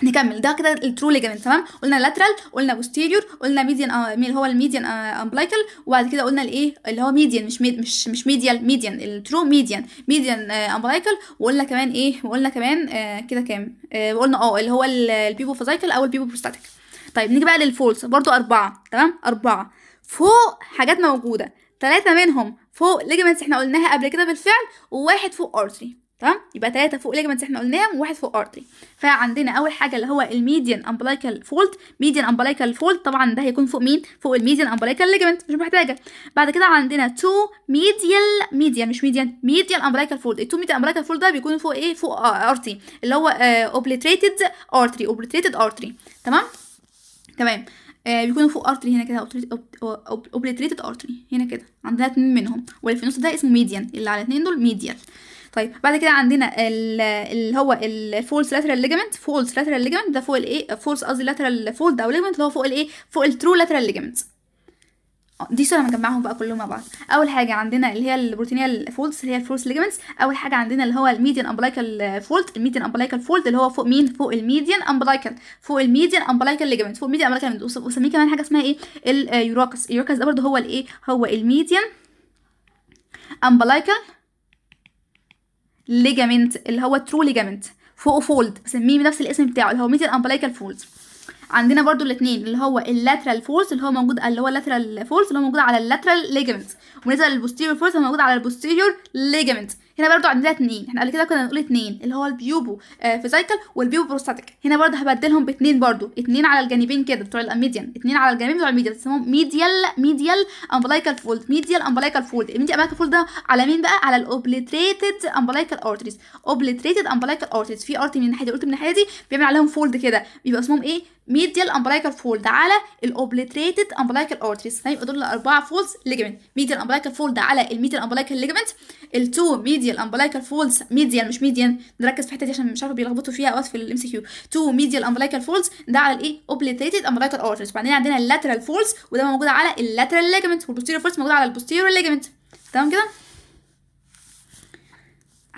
نكمل ده كده الترو ليجامنت تمام قلنا لاترال قلنا بوستيريور قلنا آه، ميديان اللي هو الميديان امبليكال آه، آه، وبعد كده قلنا الايه اللي هو ميديان مش ميد مش مش ميديال ميديان الترو ميديان ميديان امبليكال وقلنا كمان ايه وقلنا كمان آه كده كام آه وقلنا اه اللي هو البيبو فازايكال او البيبو بروستاتيك طيب نيجي بقى للفولس برضو أربعة تمام أربعة فوق حاجات موجودة ثلاثة منهم فوق ليجامنتس احنا قلناها قبل كده بالفعل وواحد فوق ارتري تمام يبقى ثلاثة فوق ليجمنتس احنا قلناهم وواحد فوق ارتري فعندنا اول حاجة اللي هو الميديان امبلايكال فولت ميديان امبلايكال فولت طبعا ده هيكون فوق مين فوق الميديان امبلايكال ليجمنت مش محتاجة بعد كده عندنا تو ميديال ميديان مش ميديان ميديان امبلايكال فولت التو ميديان امبلايكال فولت ده بيكون فوق ايه فوق ارتري اللي هو اوبليتريتد ارتري اوبليتريتد ارتري تمام تمام آه بيكونوا فوق ارتري هنا كده اوبليتريتد ارتري هنا كده عندنا اتنين منهم واللي في النص ده اسمه ميديان اللي على اتنين دول ميديال طيب بعد كده عندنا اللي هو الفولس لاترال ليجمنت فولس لاترال ليجمنت ده فوق الايه فولس قصدي لاترال فولد او ليجمنت اللي هو فوق الايه فوق الترو لاترال ليجمنت دي صوره مجمعهم بقى كلهم مع بعض اول حاجه عندنا اللي هي البروتينيه الفولدز اللي هي الفولس ليجمنتس اول حاجه عندنا اللي هو الميديان امبلايكال فولد الميديان امبلايكال فولد اللي هو فوق مين فوق الميديان امبلايكال فوق الميديان امبلايكال ليجمنت فوق الميديان امبلايكال وسميه كمان حاجه اسمها ايه اليوراكس آه، اليوراكس ده برضه هو الايه هو الميديان امبلايكال ليجامنت اللي هو ترو ليجامنت فوقه فولد بسميه بنفس الاسم بتاعه اللي هو ميتال امبليكال فولد عندنا برضو الاثنين اللي هو اللاترال فولز اللي هو موجود اللي هو اللاترال فولز اللي هو موجود على اللاترال ليجامنت وبالنسبه للبوستيريور فولز هو موجود على البوستيريور ليجامنت هنا برضو عندنا اتنين احنا قبل كده كنا بنقول اتنين اللي هو البيوبو آه، فيزيكال والبيوبو بروستاتيك هنا برضو هبدلهم باتنين برضو اتنين على الجانبين كده بتوع الاميديان اتنين على الجانبين بتوع الميديال اسمهم ميديال ميديال امبلايكال فولد ميديال امبلايكال فولد الميديال امبلايكال فولد ده على مين بقى على الاوبليتريتد امبلايكال ارتريز اوبليتريتد امبلايكال ارتريز في ارتي من الناحيه دي قلت من الناحيه دي بيعمل عليهم فولد كده بيبقى اسمهم ايه ميديال امبلايكال فولد على الاوبليتريتد امبلايكال ارتريز هيبقى دول الاربعه فولدز ليجمنت ميديال امبلايكال فولد على الميديال امبلايكال ليجمنت التو ميديال medial umbilical folds medial مش median نركز في الحته دي عشان مش عارفه بيلخبطوا فيها اوقات في الام سي كيو تو medial umbilical folds ده على الايه obliterated umbilical arteries وبعدين عندنا lateral folds وده موجود على ال lateral ligament والposterior folds موجود على ال posterior ligament تمام كده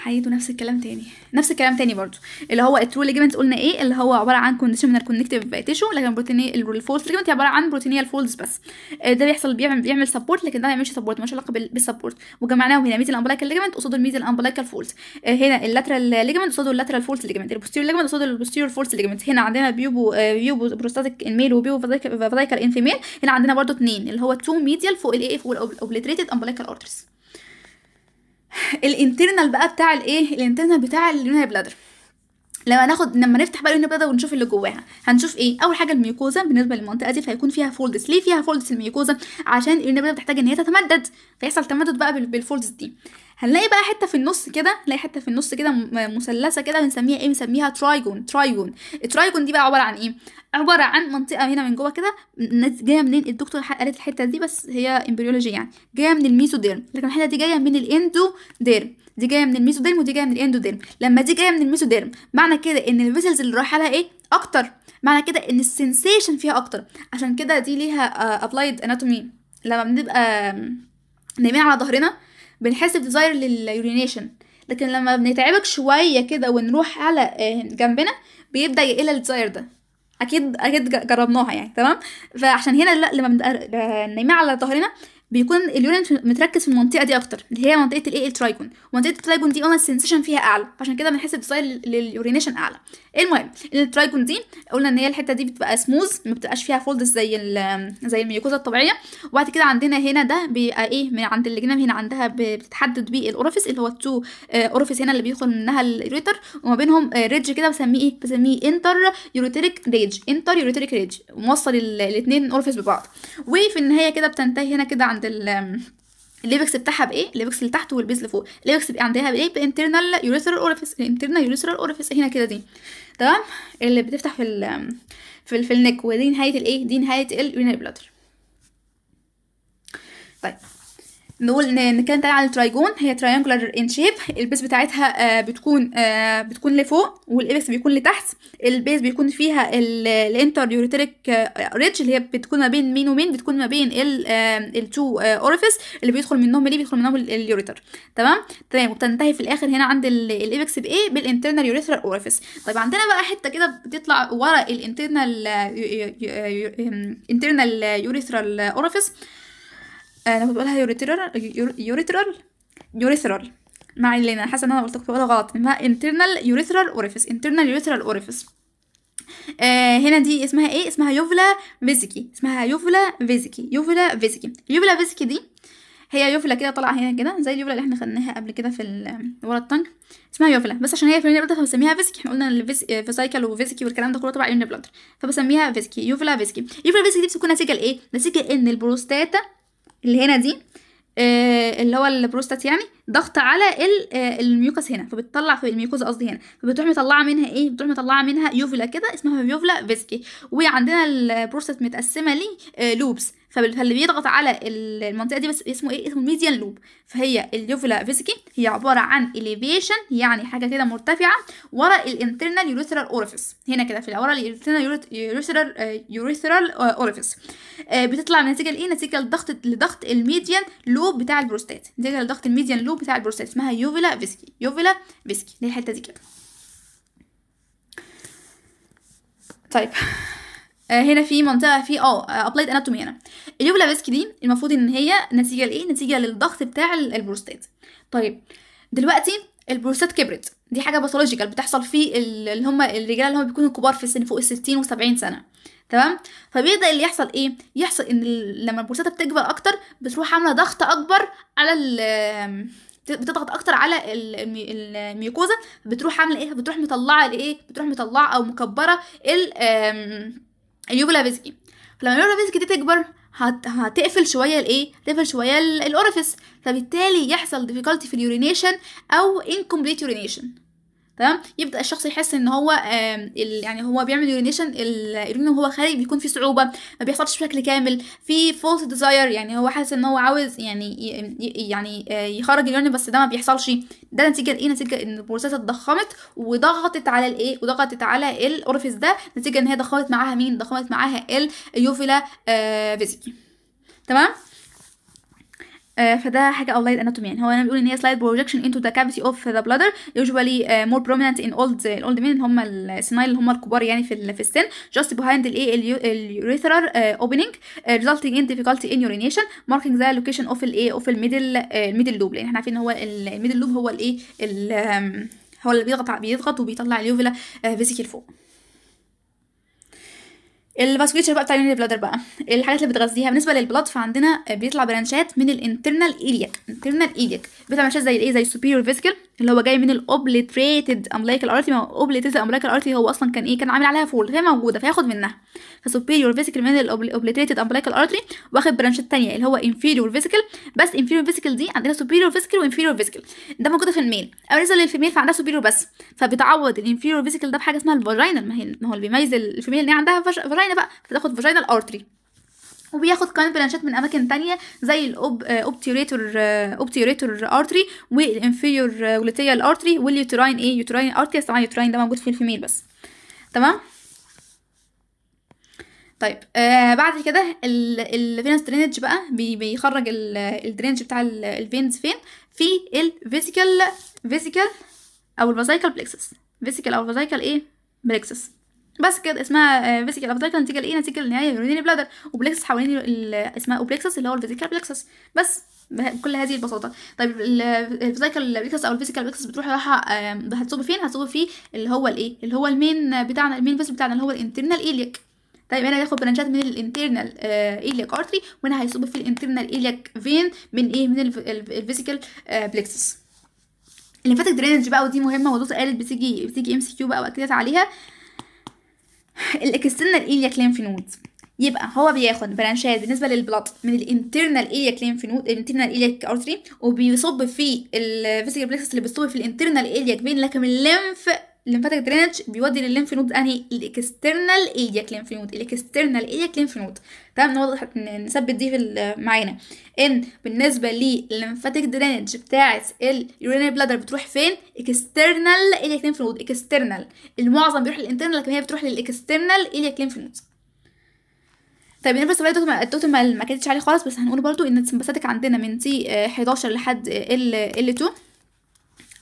هيدوا نفس الكلام تاني نفس الكلام تاني برضو اللي هو الترو ليجمنت قلنا ايه اللي هو عباره عن كونديشن من الكونكتيف تيشو لكن بروتيني الفولز ليجمنت عباره عن بروتينيال فولز بس آه، ده بيحصل بيعمل بيعمل سبورت لكن ده ما يعملش سبورت مالوش علاقه بالسبورت وجمعناهم آه، هنا ميزل امبلايكال ليجمنت قصاد الميزل امبلايكال فولز هنا اللاترال ليجمنت قصاد اللاترال فولز ليجمنت البوستيريور ليجمنت قصاد البوستيريور فولز ليجمنت هنا عندنا بيوبو بيوبو بروستاتيك ان ميل وبيوبو فايكال ان فيميل هنا عندنا برضو اثنين اللي هو تو ميديال فوق الاي اف والاوبليتريتد امبلايكال ارترز الانترنال بقى بتاع الايه الانترنال بتاع اليونري بلادر لما ناخد لما نفتح بقى اليونري بلادر ونشوف اللي جواها هنشوف ايه اول حاجه الميوكوزا بالنسبه للمنطقه دي فهيكون فيها فولدس ليه فيها فولدس الميوكوزا عشان اليونري بلادر بتحتاج ان هي تتمدد فيحصل تمدد بقى بالفولدس دي هنلاقي بقى حته في النص كده نلاقي حته في النص كده مثلثه كده بنسميها ايه بنسميها ترايجون ترايجون الترايجون دي بقى عباره عن ايه عباره عن منطقه هنا من جوه كده جايه منين الدكتور قالت الحته دي بس هي امبريولوجي يعني جايه من الميزوديرم لكن الحته دي جايه من الاندوديرم دي جايه من الميزوديرم ودي جايه من الاندوديرم لما دي جايه من الميزوديرم معنى كده ان الفيزلز اللي رايحه لها ايه اكتر معنى كده ان السنسيشن فيها اكتر عشان كده دي ليها ابلايد آه، اناتومي لما بنبقى نايمين على ظهرنا بنحس بديزاير لليورينيشن لكن لما بنتعبك شويه كده ونروح على آه، جنبنا بيبدا يقل الديزاير ده اكيد اكيد جربناها يعني تمام فعشان هنا لا لما بنبقى آه، نايمين على ظهرنا بيكون اليورين متركز في المنطقه دي اكتر اللي هي منطقه ال ترايجون ومنطقه الترايجون دي اصلا السنسيشن فيها اعلى فعشان كده بنحس بصاير لليورينيشن اعلى المهم الترايجون دي قلنا ان هي الحته دي بتبقى سموز ما بتبقاش فيها فولدز زي زي الميوكوزا الطبيعيه وبعد كده عندنا هنا ده بيبقى ايه من عند الجنب هنا عندها بتتحدد بيه الاورفيس اللي هو التو اورفيس آه، هنا اللي بيدخل منها اليوريتر وما بينهم ريدج آه، كده بسميه ايه بسميه انتر يوريتريك ريدج انتر يوريتريك ريدج موصل الاثنين اورفيس ببعض وفي النهايه كده بتنتهي هنا كده عند ال الليبكس بتاعها بايه الليبكس اللي تحت والبيز اللي فوق الليبكس بيبقى عندها بايه بانترنال يوريثرال اورفيس الانترنال يوريثرال اورفيس هنا كده دي تمام اللي بتفتح في ال في ال في النك ودي نهايه الايه دي نهايه اليورينال بلادر طيب نقول نتكلم تاني عن الترايجون هي تريانجولار ان شيب البيس بتاعتها آه، بتكون آه، بتكون لفوق والابس بيكون لتحت البيس بيكون فيها الانتر يوريتريك ريتش آه، اللي هي بتكون ما بين مين ومين بتكون ما بين التو اورفيس اللي بيدخل منهم اللي بيدخل منهم اليوريتر تمام تمام وبتنتهي في الاخر هنا عند الابكس بايه بالانترنال يوريترال اورفيس طيب عندنا بقى حته كده بتطلع ورا الانترنال انترنال يوريترال اوريفيس آه، انا كنت بقولها يوريترال يوريترال يوريثرال ما علينا حاسه ان انا قلت بقولها غلط انها internal يوريترال اوريفيس internal يوريترال اوريفيس آه، هنا دي اسمها ايه اسمها يوفلا فيزيكي اسمها يوفلا فيزيكي يوفلا فيزيكي يوفلا فيزيكي دي هي يوفلا كده طالعه هنا كده زي اليوفلا اللي احنا خدناها قبل كده في ورا التانك اسمها يوفلا بس عشان هي في البلد فبسميها فيزيكي احنا قلنا فيسايكل آه، وفيزيكي والكلام ده كله تبع البلد فبسميها فيزيكي يوفلا فيزيكي يوفلا فيزيكي دي بتكون نتيجه لايه نتيجه ان البروستاتا اللي هنا دي آه، اللي هو البروستات يعني ضغط على آه، الميوكس هنا فبتطلع في الميوكس قصدي هنا فبتروح مطلعه منها ايه بتروح مطلعه منها يوفلا كده اسمها يوفلا فيسكي وعندنا البروسيس متقسمه لي آه، لوبس فاللي بيضغط على المنطقه دي بس اسمه ايه اسمه ميديان لوب فهي اليوفلا فيسكي هي عباره عن اليفيشن يعني حاجه كده مرتفعه ورا الانترنال يوريثرال اورفيس هنا كده في ورا الانترنال يوريثرال يوريثرال اورفيس بتطلع نتيجه لايه نتيجه لضغط لضغط الميديان لوب بتاع البروستات نتيجه لضغط الميديان لوب السوق بتاع البروستات اسمها يوفيلا فيسكي يوفيلا فيسكي ليه الحته دي كده طيب آه، هنا في منطقه في اه ابلايد آه، اناتومي هنا اليوفيلا فيسكي دي المفروض ان هي نتيجه لايه نتيجه للضغط بتاع البروستات طيب دلوقتي البروستات كبرت دي حاجه باثولوجيكال بتحصل في اللي هم الرجال اللي هم بيكونوا كبار في السن فوق ال 60 و70 سنه تمام فبيبدا اللي يحصل ايه يحصل ان لما البروستات بتكبر اكتر بتروح عامله ضغط اكبر على بتضغط اكتر على الميوكوزا بتروح عامله ايه بتروح مطلعه لايه بتروح مطلعه او مكبره اليوفولا فيزكي فلما اليوفولا فيزكي دي تكبر هتقفل شويه الايه تقفل شويه الاورفيس فبالتالي يحصل difficulty في اليورينيشن او incomplete urination تمام يبدا الشخص يحس ان هو يعني هو بيعمل يورينيشن اليورين وهو خارج بيكون في صعوبه ما بيحصلش بشكل كامل في فولس ديزاير يعني هو حاسس ان هو عاوز يعني يعني آه، يخرج اليورين بس ده ما بيحصلش ده نتيجه ايه نتيجه ان البروسيس اتضخمت وضغطت على الايه وضغطت على الاورفيس ده نتيجه ان هي ضخمت معاها مين ضخمت معاها اليوفيلا آه، فيزيكي تمام آه، فده حاجه اولايد اناتومي يعني هو انا بيقول ان هي سلايد بروجكشن انتو ذا كافيتي اوف ذا بلادر يوجوالي مور بروميننت ان اولد الاولد مين اللي هم السنايل اللي هم الكبار يعني في في السن جاست بيهايند الايه اليوريثرال اوبننج resulting ان difficulty ان يورينيشن ماركينج ذا لوكيشن اوف الايه اوف الميدل الميدل لوب لان احنا عارفين ان هو الميدل لوب هو الايه هو اللي بيضغط بيضغط وبيطلع اليوفيلا فيسيكل آه، فوق الفاسكوليتشر بقى بتاع اليونري بلادر بقى الحاجات اللي بتغذيها بالنسبه للبلاد فعندنا بيطلع برانشات من الانترنال ايليك انترنال ايليك بيطلع برانشات زي الايه زي السوبيريور فيسكل اللي هو جاي من الاوبليتريتد املايك الارتي ما هو اوبليتريتد املايكال ارتي هو اصلا كان ايه كان عامل عليها فول هي موجوده فياخد منها فسوبيريور فيسكل من الاوبليتريتد املايكال الارتي واخد برانشات ثانيه اللي هو انفيريور فيسكل بس انفيريور فيسكل دي عندنا سوبيريور فيسكل وانفيريور فيسكل ده موجوده في الميل او بالنسبه للفيميل فعندها سوبيريور بس فبتعوض الانفيريور فيسكل ده بحاجه اسمها الفاجينال ما هي ما هو اللي بيميز الفيميل اللي عندها فاجينال الفاجينا بقى بتاخد فاجينال ارتري وبياخد كمان برانشات من اماكن تانية زي الاوب اوبتيوريتور اوبتيوريتور ارتري والانفيور جلوتيال ارتري واليوتراين ايه يوتراين ارتري طبعا يوتراين ده موجود في الفيميل بس تمام طيب آه بعد كده الفينس درينج بقى بي بيخرج الدرينج بتاع الفينز فين في الفيزيكال فيزيكال او الفازيكال بلكسس فيزيكال او الفازايكال ايه بلكسس بس كده اسمها فيسيكال اوف دايكال نتيجه لايه نتيجه النهايه يورينري بلادر وبلكسس حوالين اسمها اوبلكسس اللي هو الفيزيكال بلكسس بس بكل هذه البساطه طيب الفيزيكال بلكسس او الفيزيكال بلكسس بتروح رايحه هتصب فين هتصب في اللي هو الايه اللي هو المين بتاعنا المين فيس بتاعنا اللي هو الانترنال ايليك طيب هنا هياخد برانشات من الانترنال ايليك ارتري وهنا هيصب في الانترنال ايليك فين من ايه من الفيزيكال بلكسس الليمفاتيك درينج بقى ودي مهمه ودكتور قالت بتيجي بتيجي ام سي كيو بقى واكدت عليها الاكسترنا الاكسترنال ايلياك في نود يبقى هو بياخد برانشات بالنسبه للبلط من الانترنال ايلياك في نود الانترنال ايلياك ارتري وبيصب في الفيسيكال بلكسس اللي بيصب في الانترنال ايلياك بين لكم الليمف الليمفاتيك درينج بيودي للليمف نود انهي الاكسترنال ايديك ليمف نود الاكسترنال ايديك ليمف نود تمام نوضح نثبت دي في معانا ان بالنسبه للليمفاتيك درينج بتاعه اليورينري بلادر بتروح فين اكسترنال ايديك ليمف نود اكسترنال المعظم بيروح للانترنال لكن هي بتروح للاكسترنال ايديك ليمف نود طيب النيرفس سبلاي التوتم ما كانتش عليه خالص بس هنقول برضو ان السمباثيك عندنا من تي 11 آه، لحد ال 2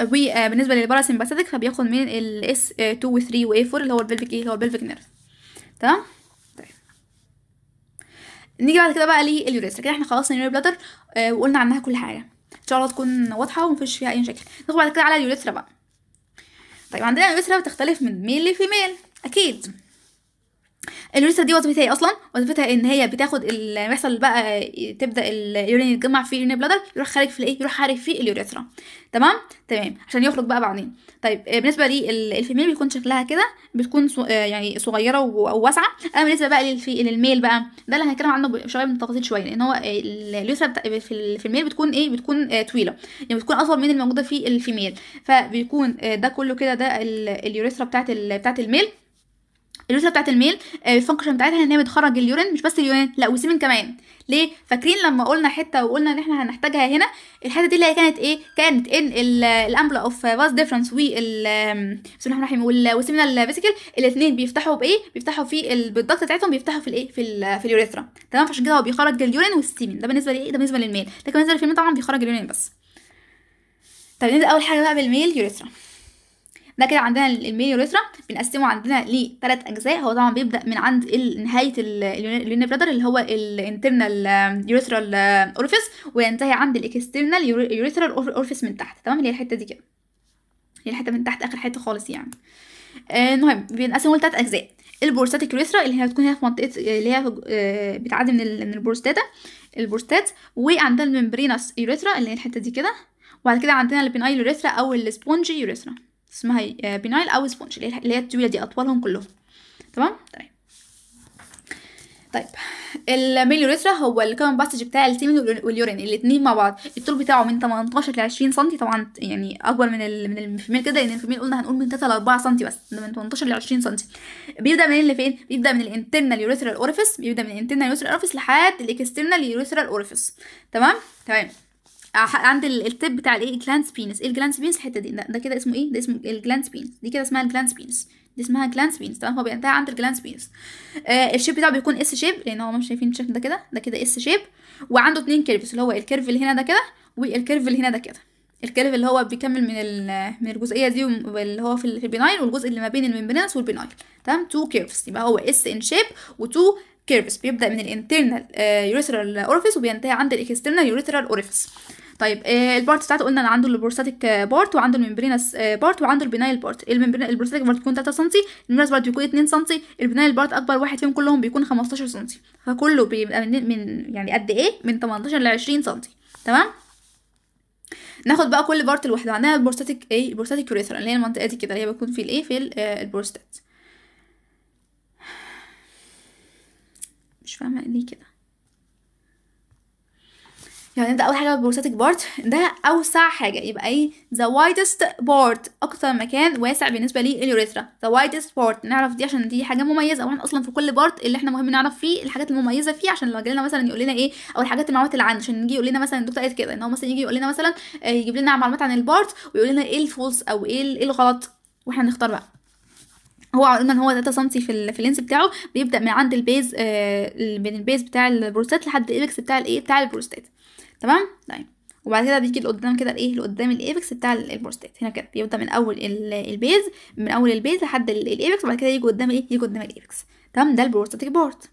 وبالنسبه uh, uh, للباراسمباثيك فبياخد من الاس 2 و3 و4 اللي هو البلفيك ايه اللي هو البلفيك نيرف تمام طيب. نيجي بعد كده بقى لليوريثرا كده احنا خلصنا اليوري بلادر آه uh, وقلنا عنها كل حاجه ان شاء الله تكون واضحه ومفيش فيها اي مشاكل ناخد بعد كده على اليوريترا بقى طيب عندنا اليوريترا بتختلف من ميل لفيميل اكيد اللوريسا دي وظيفتها ايه اصلا وظيفتها ان هي بتاخد اللي بيحصل بقى تبدا اليورين يتجمع في اليورين بلادر يروح خارج في الايه يروح خارج في اليوريثرا تمام تمام عشان يخرج بقى بعدين طيب آه، بالنسبه للفيميل بيكون شكلها كده بتكون آه، يعني صغيره وواسعه اما بالنسبه بقى للفي... للميل بقى ده اللي هنتكلم عنه شويه من التفاصيل شويه لان هو آه، اليوريثرا في الميل بتكون ايه بتكون طويله يعني بتكون اطول من الموجوده في الفيميل فبيكون ده كله كده ده اليوريثرا بتاعت بتاعت الميل الروسه بتاعه الميل آه، الفانكشن بتاعتها ان هي بتخرج اليورين مش بس اليورين لا وسيمن كمان ليه فاكرين لما قلنا حته وقلنا ان احنا هنحتاجها هنا الحته دي اللي هي كانت ايه كانت ان آه، الامبلا اوف باس ديفرنس وال بسم الله الرحمن الرحيم وسيمن الفيسيكل الاثنين بيفتحوا بايه بيفتحوا في بالضغط بتاعتهم بيفتحوا في الايه في آه، في اليوريثرا تمام فعشان كده هو بيخرج اليورين والسيمين ده بالنسبه لايه ده بالنسبه للميل لكن بالنسبه للفيميل طبعا بيخرج اليورين بس طب نبدا اول حاجه بقى بالميل يوريثرا ده كده عندنا يوريثرا بنقسمه عندنا لثلاث اجزاء هو طبعا بيبدا من عند نهايه اليونين برادر اللي هو الانترنال يوريثرال اورفيس وينتهي عند الاكسترنال يوريثرال اورفيس من تحت تمام اللي هي الحته دي كده اللي هي الحته من تحت اخر حته خالص يعني آه، المهم بنقسمه لثلاث اجزاء البورستاتيك يوريثرا اللي هي بتكون هنا في منطقه اللي هي آه، بتعدي من البروستاتا البورستاتا البورستات وعندنا الممبرينس يوريثرا اللي هي الحته دي كده وبعد كده عندنا البينايل يوريثرا او السبونجي يوريثرا اسمها ايه؟ آه، بنايل او سبونج اللي هي الطويله دي اطولهم كلهم تمام تمام طيب, طيب. الميليوريترا هو الكومن باستج بتاع السيمين واليورين الاثنين مع بعض الطول بتاعه من 18 ل 20 سم طبعا يعني اكبر من ال... من الفيميل كده لان الفيميل قلنا هنقول من 3 ل 4 سم بس من 18 ل 20 سم بيبدا منين لفين بيبدا من الانترنال يوريثرال اورفيس بيبدا من الانترنال يوريثرال اورفيس لحد الاكسترنال يوريثرال اورفيس تمام تمام طيب. آه، عند التب بتاع الايه الجلانس بينس ايه الجلانس بينس الحته دي ده, كده اسمه ايه ده اسمه الجلانس بينس دي كده اسمها الجلانس بينس دي اسمها جلانس بينس تمام هو بينتهي عند الجلانس بينس آه الشيب بتاعه بيكون اس شيب لان هو مش شايفين الشكل ده كده ده كده اس شيب وعنده اتنين كيرفز اللي هو الكيرف اللي هنا ده كده والكيرف اللي هنا ده كده الكيرف اللي هو بيكمل من من الجزئيه دي اللي هو في البينايل والجزء اللي ما بين الممبرينس والبينايل تمام تو كيرفز يبقى هو اس ان شيب وتو كيرفز بيبدا من الانترنال يوريثرال اورفيس وبينتهي عند الاكسترنال يوريثرال اورفيس طيب آه، البارت بتاعته قلنا ان عنده البروستاتيك آه، بارت وعنده الممبرينس آه، بارت وعنده البنايل بارت البروستاتيك بارت بيكون 3 سم الممبرينس بارت بيكون 2 سم البنايل بارت اكبر واحد فيهم كلهم بيكون 15 سم فكله بيبقى من, من يعني قد ايه من 18 ل 20 سم تمام ناخد بقى كل بارت لوحده عندنا البروستاتيك ايه البروستاتيك يوريثرا اللي هي المنطقه دي كده اللي هي بتكون في الايه في البروستات مش فاهمه ليه كده يعني ده اول حاجه البروستاتيك بارت ده اوسع حاجه يبقى ايه ذا وايدست بارت اكتر مكان واسع بالنسبه لليوريثرا ذا وايدست بارت نعرف دي عشان دي حاجه مميزه واحنا اصلا في كل بارت اللي احنا مهم نعرف فيه الحاجات المميزه فيه عشان لو جالنا مثلا يقول لنا ايه او الحاجات المعلومات اللي عنده عشان يجي يقول لنا مثلا الدكتور قال كده ان هو مثلا يجي يقول لنا مثلا آه، يجيب لنا معلومات عن البارت ويقول لنا ايه الفولس او ايه ايه الغلط واحنا نختار بقى هو قلنا ان هو 3 سم في, في اللينس بتاعه بيبدا من عند البيز آه من البيز بتاع البروستات لحد الايبكس بتاع الايه بتاع البروستات تمام طيب وبعد كده بيجي لقدام كده الايه لقدام الايبكس بتاع البروستات هنا كده بيبدا من اول البيز من اول البيز لحد الايبكس وبعد كده يجي قدام الايه يجي قدام الايبكس تمام ده البروستاتيك بارت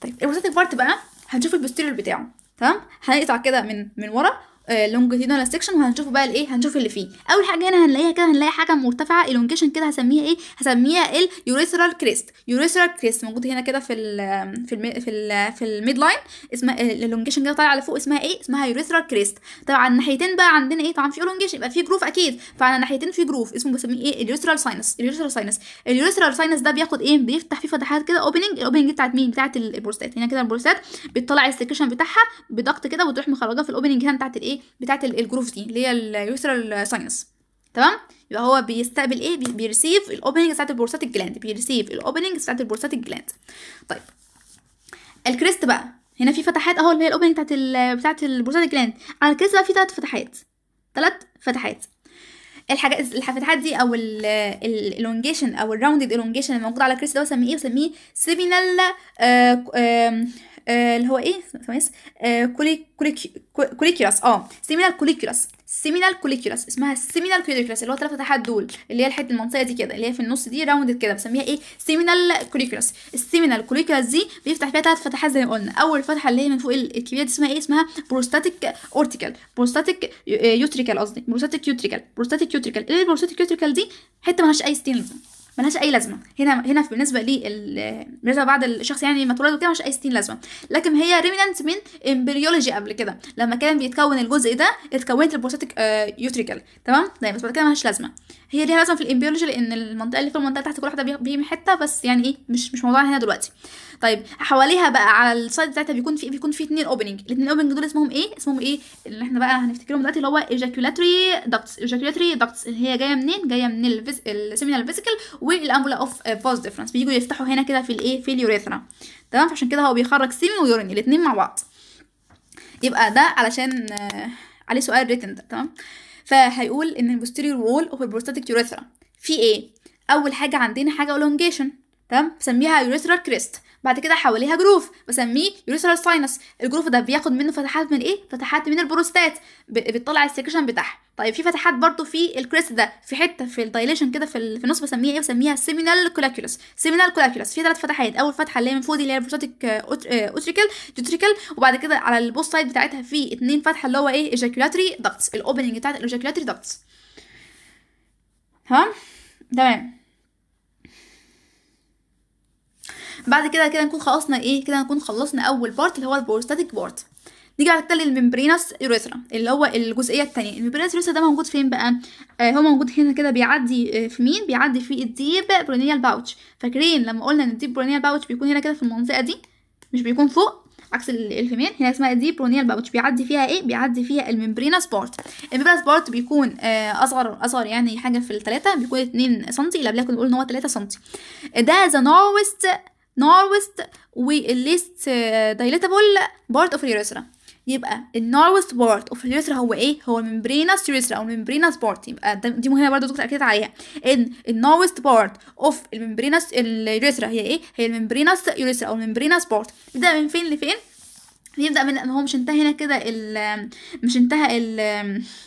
طيب البروستاتيك بارت بقى هنشوف البوستيريور بتاعه تمام هنقطع كده من من ورا لونجيتيودينال آه، سيكشن وهنشوفه بقى الايه هنشوف اللي فيه اول حاجه هنا هنلاقيها كده هنلاقي حاجه مرتفعه الونجيشن كده هسميها ايه هسميها اليوريثرال كريست يوريثرال كريست موجود هنا كده في الـ في الـ في الـ في الميد لاين اسمها اللونجيشن كده طالع على فوق اسمها ايه اسمها يوريثرال كريست طبعا الناحيتين بقى عندنا ايه طبعا في الونجيشن يبقى في جروف اكيد فعلى الناحيتين في جروف اسمه بسميه ايه اليوريثرال ساينس اليوريثرال ساينس اليوريثرال ساينس ده بياخد ايه بيفتح فيه فتحات كده اوبننج الاوبننج بتاعت مين بتاعت البروستات هنا كده البروستات بتطلع السكشن بتاعها بضغط كده وتروح مخرجه في الاوبننج هنا بتاعت الايه الايه بتاعه الجروف دي اللي هي اليوثرال ساينس تمام يبقى هو بيستقبل ايه بيرسيف الاوبننج بتاعه البورصات الجلاند بيرسيف الاوبننج بتاعه البورصات الجلاند طيب الكريست بقى هنا في فتحات اهو اللي هي الاوبننج بتاعه بتاعه البورصات الجلاند على الكريست بقى في ثلاث فتحات ثلاث فتحات الحاجات الفتحات دي او الالونجيشن او الراوندد الونجيشن الموجود على الكريست ده بسميه ايه بسميه سيمينال آه، اللي هو ايه كوليك كوليك كوليكيوس اه سيمينال كوليكيوس سيمينال كوليكيوس اسمها سيمينال كوليكيوس اللي هو ثلاث فتحات دول اللي هي الحته المنطقه دي كده اللي هي في النص دي راوندد كده بسميها ايه سيمينال كوليكيوس السيمينال كوليكيوس دي بيفتح فيها ثلاث فتحات زي ما قلنا اول فتحه اللي هي من فوق الكبيره دي اسمها ايه اسمها بروستاتيك اورتيكال بروستاتيك يوتريكال قصدي بروستاتيك يوتريكال بروستاتيك يوتريكال البروستاتيك يوتريكال دي حته ملهاش اي ستينز ملهاش اي لازمه هنا هنا بالنسبه لي بالنسبه بعد الشخص يعني ما تولد وكده ملهاش اي ستين لازمه لكن هي ريمننت من امبريولوجي قبل كده لما كان بيتكون الجزء ده اتكونت البروستاتيك يوتريكال آه، تمام طيب بس بعد كده ملهاش لازمه هي ليها لازمه في الامبيولوجي لان المنطقه اللي في المنطقه تحت كل واحده بيهم حته بس يعني ايه مش مش موضوعنا هنا دلوقتي طيب حواليها بقى على السايد بتاعتها بيكون في بيكون في اتنين اوبننج الاتنين اوبننج دول اسمهم ايه اسمهم ايه اللي احنا بقى هنفتكرهم دلوقتي اللي هو ايجاكيولاتري داكتس ايجاكيولاتري داكتس اللي هي جايه منين جايه من السيمينال فيزيكال والامبولا اوف فوز ديفرنس بييجوا يفتحوا هنا كده في الايه في اليوريثرا تمام فعشان كده هو بيخرج سيمين ويورين الاتنين مع بعض يبقى ده علشان آه، عليه سؤال ريتن ده تمام فهيقول ان البوستيريور وول اوف البروستاتيك يوريثرا في ايه اول حاجه عندنا حاجه اولونجيشن تمام بسميها يوريثرا كريست بعد كده حواليها جروف بسميه يوريسرال ساينس الجروف ده بياخد منه فتحات من ايه فتحات من البروستات بتطلع السكشن بتاعها طيب في فتحات برضو في الكريست ده في حته في الدايليشن كده في النص بسميها ايه بسميها سيمينال كولاكولس سيمينال كولاكولس في ثلاث فتحات اول فتحه اللي هي من فوق دي اللي هي البروستاتيك آه، آه، اوتريكال جوتريكال وبعد كده على البوست سايد بتاعتها في اتنين فتحه اللي هو ايه ايجاكولاتري داكتس الاوبننج بتاعت الايجاكولاتري داكتس ها تمام بعد كده كده نكون خلصنا ايه كده نكون خلصنا اول بارت اللي هو البروستاتيك بارت نيجي على التالي الممبرينس يوريثرا اللي هو الجزئيه الثانيه الممبرينس يوريثرا ده موجود فين بقى آه هو موجود هنا كده بيعدي آه في مين بيعدي في الديب برونيال باوتش فاكرين لما قلنا ان الديب برونيال باوتش بيكون هنا كده في المنطقه دي مش بيكون فوق عكس الفيمين هنا اسمها دي برونيال باوتش بيعدي فيها ايه بيعدي فيها الممبرينس بارت الممبرينس بارت بيكون آه، اصغر اصغر يعني حاجه في الثلاثه بيكون 2 سم لا بنقول ان هو 3 سم ده ذا نورست نورويست والليست دايليتابل بارت اوف اليوريثرا يبقى النورويست بارت اوف اليوريثرا هو ايه هو الممبرينس يوريثرا او الممبرينس بارت يبقى دي مهمه برضو دكتور اكيد عليها ان النورويست بارت اوف الممبرينس اليوريثرا هي ايه هي الممبرينس يوريثرا او الممبرينس بارت ده من فين لفين بيبدا من هو مش انتهى هنا كده مش انتهى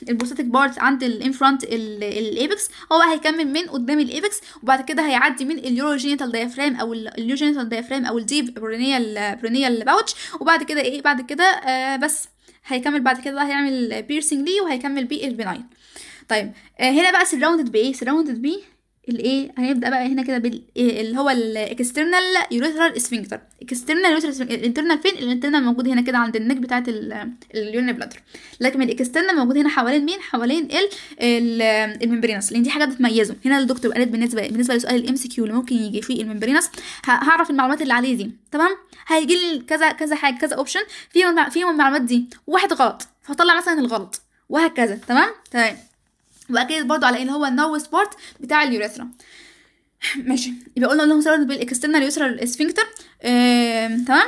البوستاتيك بارت عند فرونت الايبكس هو بقى هيكمل من قدام الايبكس وبعد كده هيعدي من اليوروجينيتال دايفرام او اليوروجينيتال دايفرام او الديب برونيال برونيال باوتش وبعد كده ايه بعد كده آه بس هيكمل بعد كده هيعمل بيرسينج ليه وهيكمل بيه البناين طيب آه هنا بقى سراوندد بايه سراوندد بيه الايه هنبدا بقى هنا كده إيه، اللي هو الاكسترنال يوريثرال سفنكتر اكسترنال يوريثرال الانترنال فين الانترنال موجود هنا كده عند النك بتاعه اليورين بلادر لكن الاكسترنال موجود هنا حوالين مين حوالين ال الممبرينس لان دي حاجه بتميزه هنا الدكتور قالت بالنسبه بالنسبه لسؤال الام سي كيو اللي ممكن يجي فيه الممبرينس هعرف المعلومات اللي عليه دي تمام هيجي لي كذا كذا حاجه كذا اوبشن فيهم فيهم المعلومات دي واحد غلط فهطلع مثلا الغلط وهكذا تمام تمام طيب. واكيد برضو على ان هو النو سبورت بتاع اليوريثرا ماشي يبقى قلنا انه سبب بالاكسترنال يوسرا الاسفنكتر تمام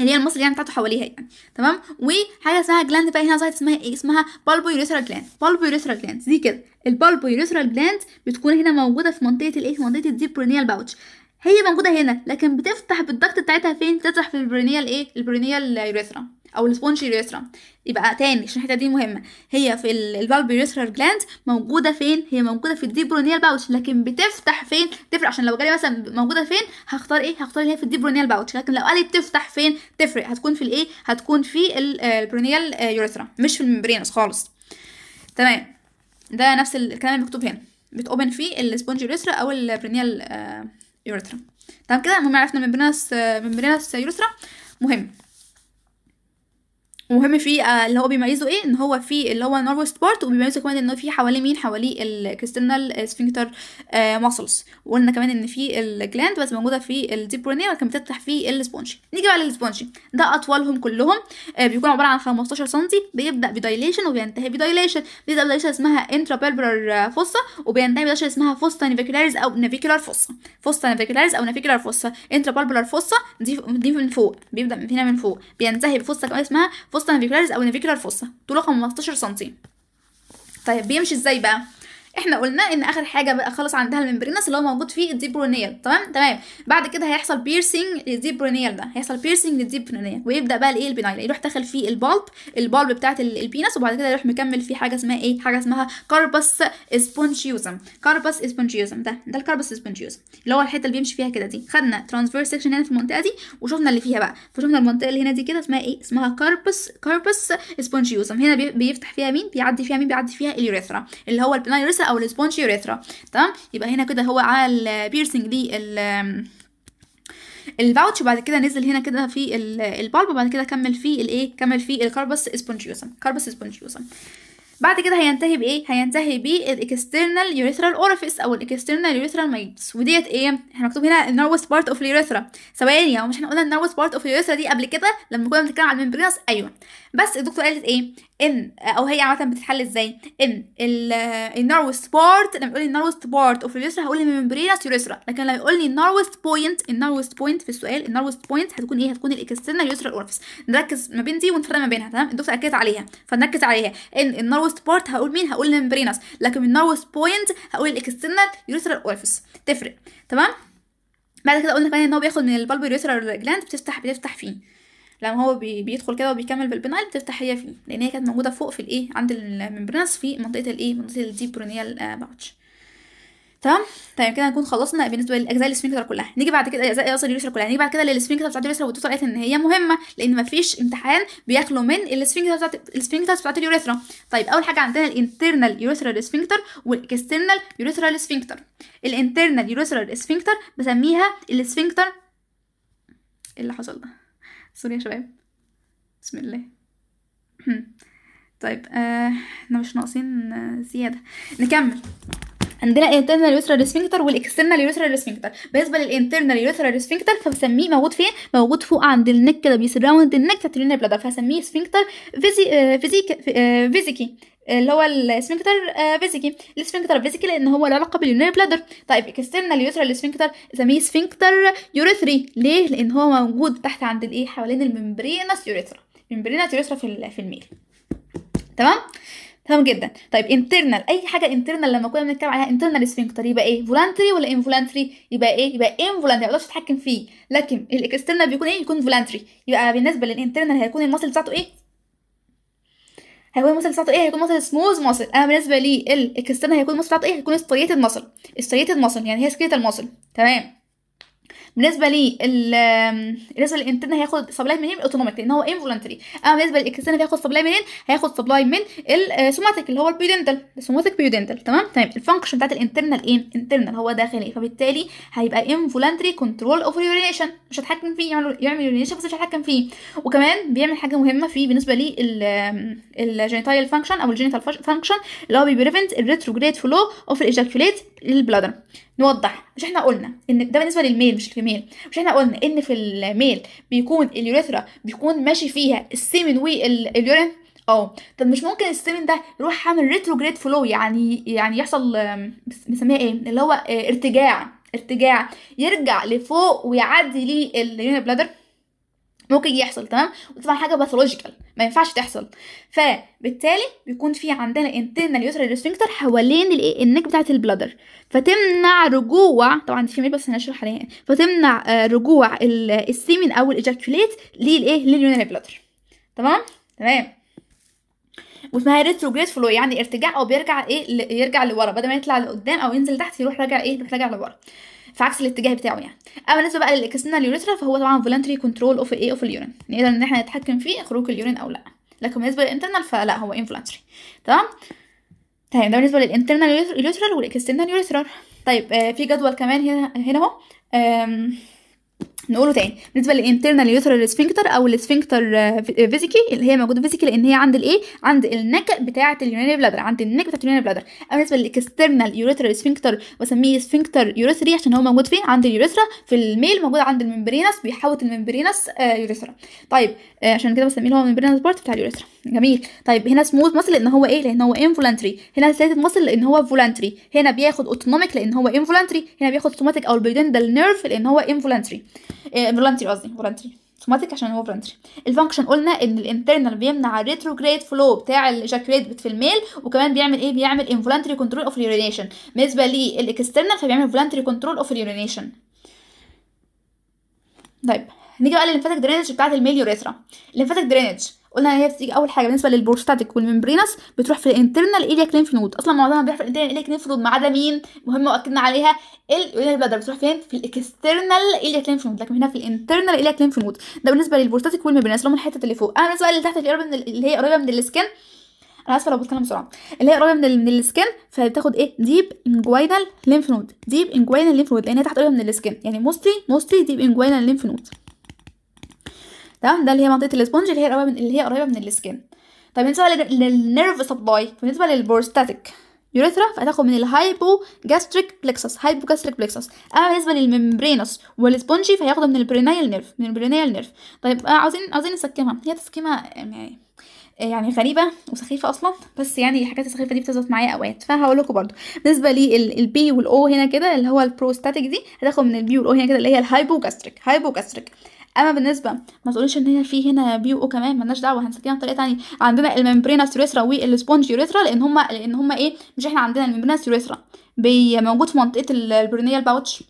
اللي هي المصل يعني بتاعته حواليها يعني تمام وحاجه اسمها جلاند بقى هنا ظهرت اسمها ايه اسمها بالبو يوريثرا جلاند بالبو يوريثرا جلاند دي كده البالبو يوريثرا جلاند بتكون هنا موجوده في منطقه الايه في منطقه برينيال باوتش هي موجوده هنا لكن بتفتح بالضغط بتاعتها فين بتفتح في البرينيال ايه البرينيال يوريثرا او السبونج يوريثرا يبقى تاني عشان الحته دي مهمه هي في الفالف يوريثرا جلاند موجوده فين هي موجوده في الديبرونيال باوتش لكن بتفتح فين تفرق عشان لو جالي مثلا موجوده فين هختار ايه هختار هي في الديبرونيال باوتش لكن لو قالي بتفتح فين تفرق هتكون في الايه هتكون في البرونيال يوريثرا مش في الممبرينس خالص تمام ده نفس الكلام المكتوب هنا بتوبن فيه السبونج يوريثرا او البرونيال آه، يوريثرا تمام كده المهم عرفنا الممبرينس آه، ممبرينس يوريثرا مهم مهم في آه، اللي هو بيميزه ايه ان هو في اللي هو النورفست بارت وبيميزه كمان ان في حواليه مين حواليه الكريستنال سفنكتر ماسلز وقلنا كمان ان في الجلاند بس موجوده في الديب برونيه ولكن بتفتح في السبونجي نيجي بقى للسبونجي ده اطولهم كلهم آه، بيكون عباره عن 15 سم بيبدا بدايليشن وبينتهي بدايليشن بيبدا بدايليشن اسمها انترا انترابلبرار فصه وبينتهي بدايليشن اسمها فوستا نيفيكولاريز او نافيكولار فصه فوستا نيفيكولاريز او نافيكولار انترا انترابلبرار فصه دي دي من فوق بيبدا من هنا من فوق بينتهي بفوسا كمان اسمها فوسطا نافيكولاريز او نافيكولار فوسطا طوله 15 سم طيب بيمشي ازاي بقى احنا قلنا ان اخر حاجه بقى خالص عندها الممبرينس اللي هو موجود فيه الديب الديبرونيال تمام تمام بعد كده هيحصل بيرسينج للديبرونيال ده هيحصل بيرسينج للديبرونيال ويبدا بقى الايه البنايل يروح داخل فيه البالب البالب بتاعه البينس وبعد كده يروح مكمل فيه حاجه اسمها ايه حاجه اسمها كاربس اسبونجيوزم كاربس اسبونجيوزم ده ده الكاربس سبونجيوزم اللي هو الحته اللي بيمشي فيها كده دي خدنا ترانسفيرس سكشن هنا في المنطقه دي وشفنا اللي فيها بقى فشفنا المنطقه اللي هنا دي كده اسمها ايه اسمها كاربس كاربس اسبونجيوزم هنا بيفتح فيها مين بيعدي فيها مين بيعدي فيها اليوريثرا اللي هو البنايل او السبونج يوريثرا تمام يبقى هنا كده هو عمل بيرسنج لل الفاوتش وبعد كده نزل هنا كده في البالب وبعد كده كمل في الايه كمل في الكاربس سبونجيوسم كاربس سبونجيوسم بعد كده هينتهي بايه هينتهي بالاكسترنال يوريثرال اورفيس او الاكسترنال يوريثرال مايتس وديت ايه احنا مكتوب هنا النروس بارت اوف اليوريثرا ثواني هو مش احنا قلنا النروس بارت اوف اليوريثرا دي قبل كده لما كنا بنتكلم على الممبرينس ايوه بس الدكتور قالت ايه ان او هي عامه بتتحل ازاي ان الناروست بارت لما يقول لي الناروست بارت اوف اليسرا هقول لي ممبرينا يوريثرا لكن لما يقول لي الناروست بوينت الناروست بوينت في السؤال الناروست بوينت هتكون ايه هتكون الاكسترنا يوريثرا اورفس نركز ما بين دي ونفرق ما بينها تمام الدكتور اكدت عليها فنركز عليها ان الناروست بارت هقول مين هقول الممبرينس لكن الناروست بوينت هقول الاكسترنا يوريثرا اورفس تفرق تمام بعد كده قلنا كمان ان هو بياخد من البالبر يوريثرا جلاند بتفتح بتفتح فيه لما هو بيدخل كده وبيكمل بالبنايل بتفتح هي فيه لان هي كانت موجوده فوق في الايه عند الممبرينس في منطقه الايه منطقه الديب برونيال آه، باوتش تمام طيب كده نكون خلصنا بالنسبه لاجزاء السفنكتر كلها نيجي بعد كده اجزاء اصلا اليوريثرا كلها نيجي بعد كده للسفنكتر بتاعت اليوريثرا والدكتور قالت ان هي مهمه لان مفيش امتحان بيخلو من السفنكتر بتاعت السفنكتر بتاعت اليوريثرا طيب اول حاجه عندنا الانترنال يوريثرال سفنكتر والاكسترنال يوريثرال سفنكتر الانترنال يوريثرال سفنكتر بسميها السفنكتر اللي حصل ده سوري يا شباب بسم الله طيب آه احنا مش ناقصين آه زياده نكمل عندنا internal urethral sphincter والاكسترنال urethral sphincter بالنسبه للانترنال urethral sphincter فبسميه موجود فين موجود فوق عند النك كده بيسراوند النك تاترينال بلادر فهسميه sphincter فيزي فيزيكي آه، آه، اللي هو السفنكتر فيزيكي آه، السفنكتر فيزيكي لان هو له علاقه باليونير بلادر طيب اكسترنال يوترال السفنكتر سميه سفنكتر يوريثري ليه لان هو موجود تحت عند الايه حوالين الممبرينس يوريثرا ممبرينس يوريثرا في في الميل تمام تمام جدا طيب انترنال اي حاجه انترنال لما كنا بنتكلم عليها انترنال سفنكتر يبقى ايه فولانتري ولا انفولانتري يبقى ايه يبقى انفولانتري ما تتحكم اتحكم فيه لكن الاكسترنال بيكون ايه يكون فولانتري يبقى بالنسبه للانترنال هيكون المصل بتاعته ايه هيكون المسل بتاعته ايه هيكون مسل سموز ماسل انا بالنسبه لي الاكسترنال هيكون المسل بتاعته ايه هيكون ستريتد ماسل ستريتد ماسل يعني هي سكيلتال ماسل تمام بالنسبه لي بالنسبه للانترن هياخد سبلاي منين الاوتونوميك لان هو انفولنتري اما بالنسبه للاكسترن هياخد سبلاي منين هياخد سبلاي من السوماتيك آه، اللي هو البيودنتال السوماتيك بيودنتال تمام تمام طيب، الفانكشن بتاعت الانترنال ايه انترنال هو داخلي فبالتالي هيبقى انفولنتري كنترول اوف يورينيشن مش هتحكم فيه يعمل يعمل يورينيشن بس مش هتحكم فيه وكمان بيعمل حاجه مهمه فيه بالنسبه لي الجينيتال فانكشن او الجينيتال فانكشن اللي هو بيبريفنت الريتروجريد فلو اوف الايجاكوليت للبلادر نوضح مش احنا قلنا ان ده بالنسبه للميل مش الفيميل مش احنا قلنا ان في الميل بيكون اليوريثرا بيكون ماشي فيها السيمن واليورين اه طب مش ممكن السيمن ده يروح عامل ريتروجريد فلو يعني يعني يحصل بنسميها ايه اللي هو آه، ارتجاع ارتجاع يرجع لفوق ويعدي اليورين بلادر ممكن يحصل تمام وطبعا حاجه باثولوجيكال ما ينفعش تحصل فبالتالي بيكون في عندنا انترنال يوترال ريستريكتور حوالين النك بتاعه البلادر فتمنع رجوع طبعا دي في بس هنشرح عليها يعني. فتمنع آه، رجوع السيمن او الايجاكوليت للايه لليونري بلادر تمام تمام واسمها ريتروجريد فلو يعني ارتجاع او بيرجع ايه يرجع لورا بدل ما يطلع لقدام او ينزل تحت يروح راجع ايه بيرجع راجع لورا في عكس الاتجاه بتاعه يعني اما بالنسبه بقى للاكسترنال يوريثرا فهو طبعا فولنتري كنترول اوف ايه اوف اليورين يعني نقدر ان احنا نتحكم فيه خروج اليورين او لا لكن بالنسبه للانترنال فلا هو انفولنتري تمام طيب ده بالنسبه للانترنال يوريثرال والاكسترنال يوريثرال طيب آه في جدول كمان هنا هنا اهو نقوله تاني بالنسبه للانترنال يوترال سفنكتر او السفنكتر فيزيكي آه، آه، اللي هي موجوده فيزيكي لان هي عند الايه عند النك بتاعه اليورينري بلادر عند النك بتاعه اليورينري بلادر اما بالنسبه للاكسترنال يوترال سفنكتر بسميه سفنكتر يوريثري عشان هو موجود فين عند اليوريثرا في الميل موجود عند الممبرينس بيحوط الممبرينس يوريثرا آه، طيب عشان كده بسميه هو الممبرينس بارت بتاع اليوريثرا جميل طيب هنا سموث ماسل لان هو ايه لان هو انفولانتري هنا سيتد ماسل لان هو فولانتري هنا بياخد اوتونوميك لان هو انفولانتري هنا بياخد اوتوماتيك او البيدندال نيرف لان هو انفولانتري فولنتري آه، قصدي فولنتري اوتوماتيك عشان هو فولنتري الفانكشن قلنا ان الانترنال بيمنع الريتروجريد فلو بتاع الاجاكوليت في الميل وكمان بيعمل ايه بيعمل انفولنتري كنترول اوف اليورينيشن بالنسبه للاكسترنال فبيعمل فولنتري كنترول اوف اليورينيشن طيب نيجي بقى للليمفاتيك درينج بتاعه الميل يوريثرا الليمفاتيك درينج قلنا هي بتيجي اول حاجه بالنسبه للبروستاتيك والممبرينس بتروح في الانترنال ايليا كلينف نود اصلا معظمها بيروح في الانترنال ايليا كلينف نود ما عدا مين مهم واكدنا عليها الايليا بدر بتروح فين في الاكسترنال ايليا كلينف نود لكن هنا في الانترنال ايليا كلينف نود ده بالنسبه للبروستاتيك والممبرينس اللي هم الحته اللي فوق انا بالنسبه اللي تحت اللي قريبه من اللي هي قريبه من السكن انا اسفه لو بتكلم بسرعه اللي هي قريبه من من السكن فبتاخد ايه ديب انجوينال ليمف نود ديب انجوينال ليمف نود لان هي تحت قريبه من السكن يعني موستلي موستلي ديب انجوينال ليمف نود تمام ده اللي هي منطقه الاسبونج اللي هي قريبه من اللي هي قريبه من السكين طب بالنسبه للنيرف سبلاي بالنسبه للبروستاتيك يوريثرا فهتاخد من الهايبو جاستريك بلكسس هايبو جاستريك بلكسس اما بالنسبه للممبرينوس والسبونجي فهياخدوا من البرينيال نيرف من البرينيال نيرف طيب آه، عاوزين عاوزين نسكمها هي تسكيمه يعني آه، يعني غريبة وسخيفة أصلا بس يعني الحاجات السخيفة دي بتظبط معايا أوقات فهقول لكم برضه بالنسبة للبي والأو هنا كده اللي هو البروستاتيك دي هتاخد من البي والأو هنا كده اللي هي الهايبوجاستريك هايبوجاستريك اما بالنسبه ما تقوليش ان هنا في هنا بيو او كمان مالناش دعوه هنسكنها بطريقه ثانيه عندنا الممبرينا سيريسرا والسبونج يوريثرا لان هما لان هما ايه مش احنا عندنا الممبرينا سيريسرا موجود في منطقه البرونيال باوتش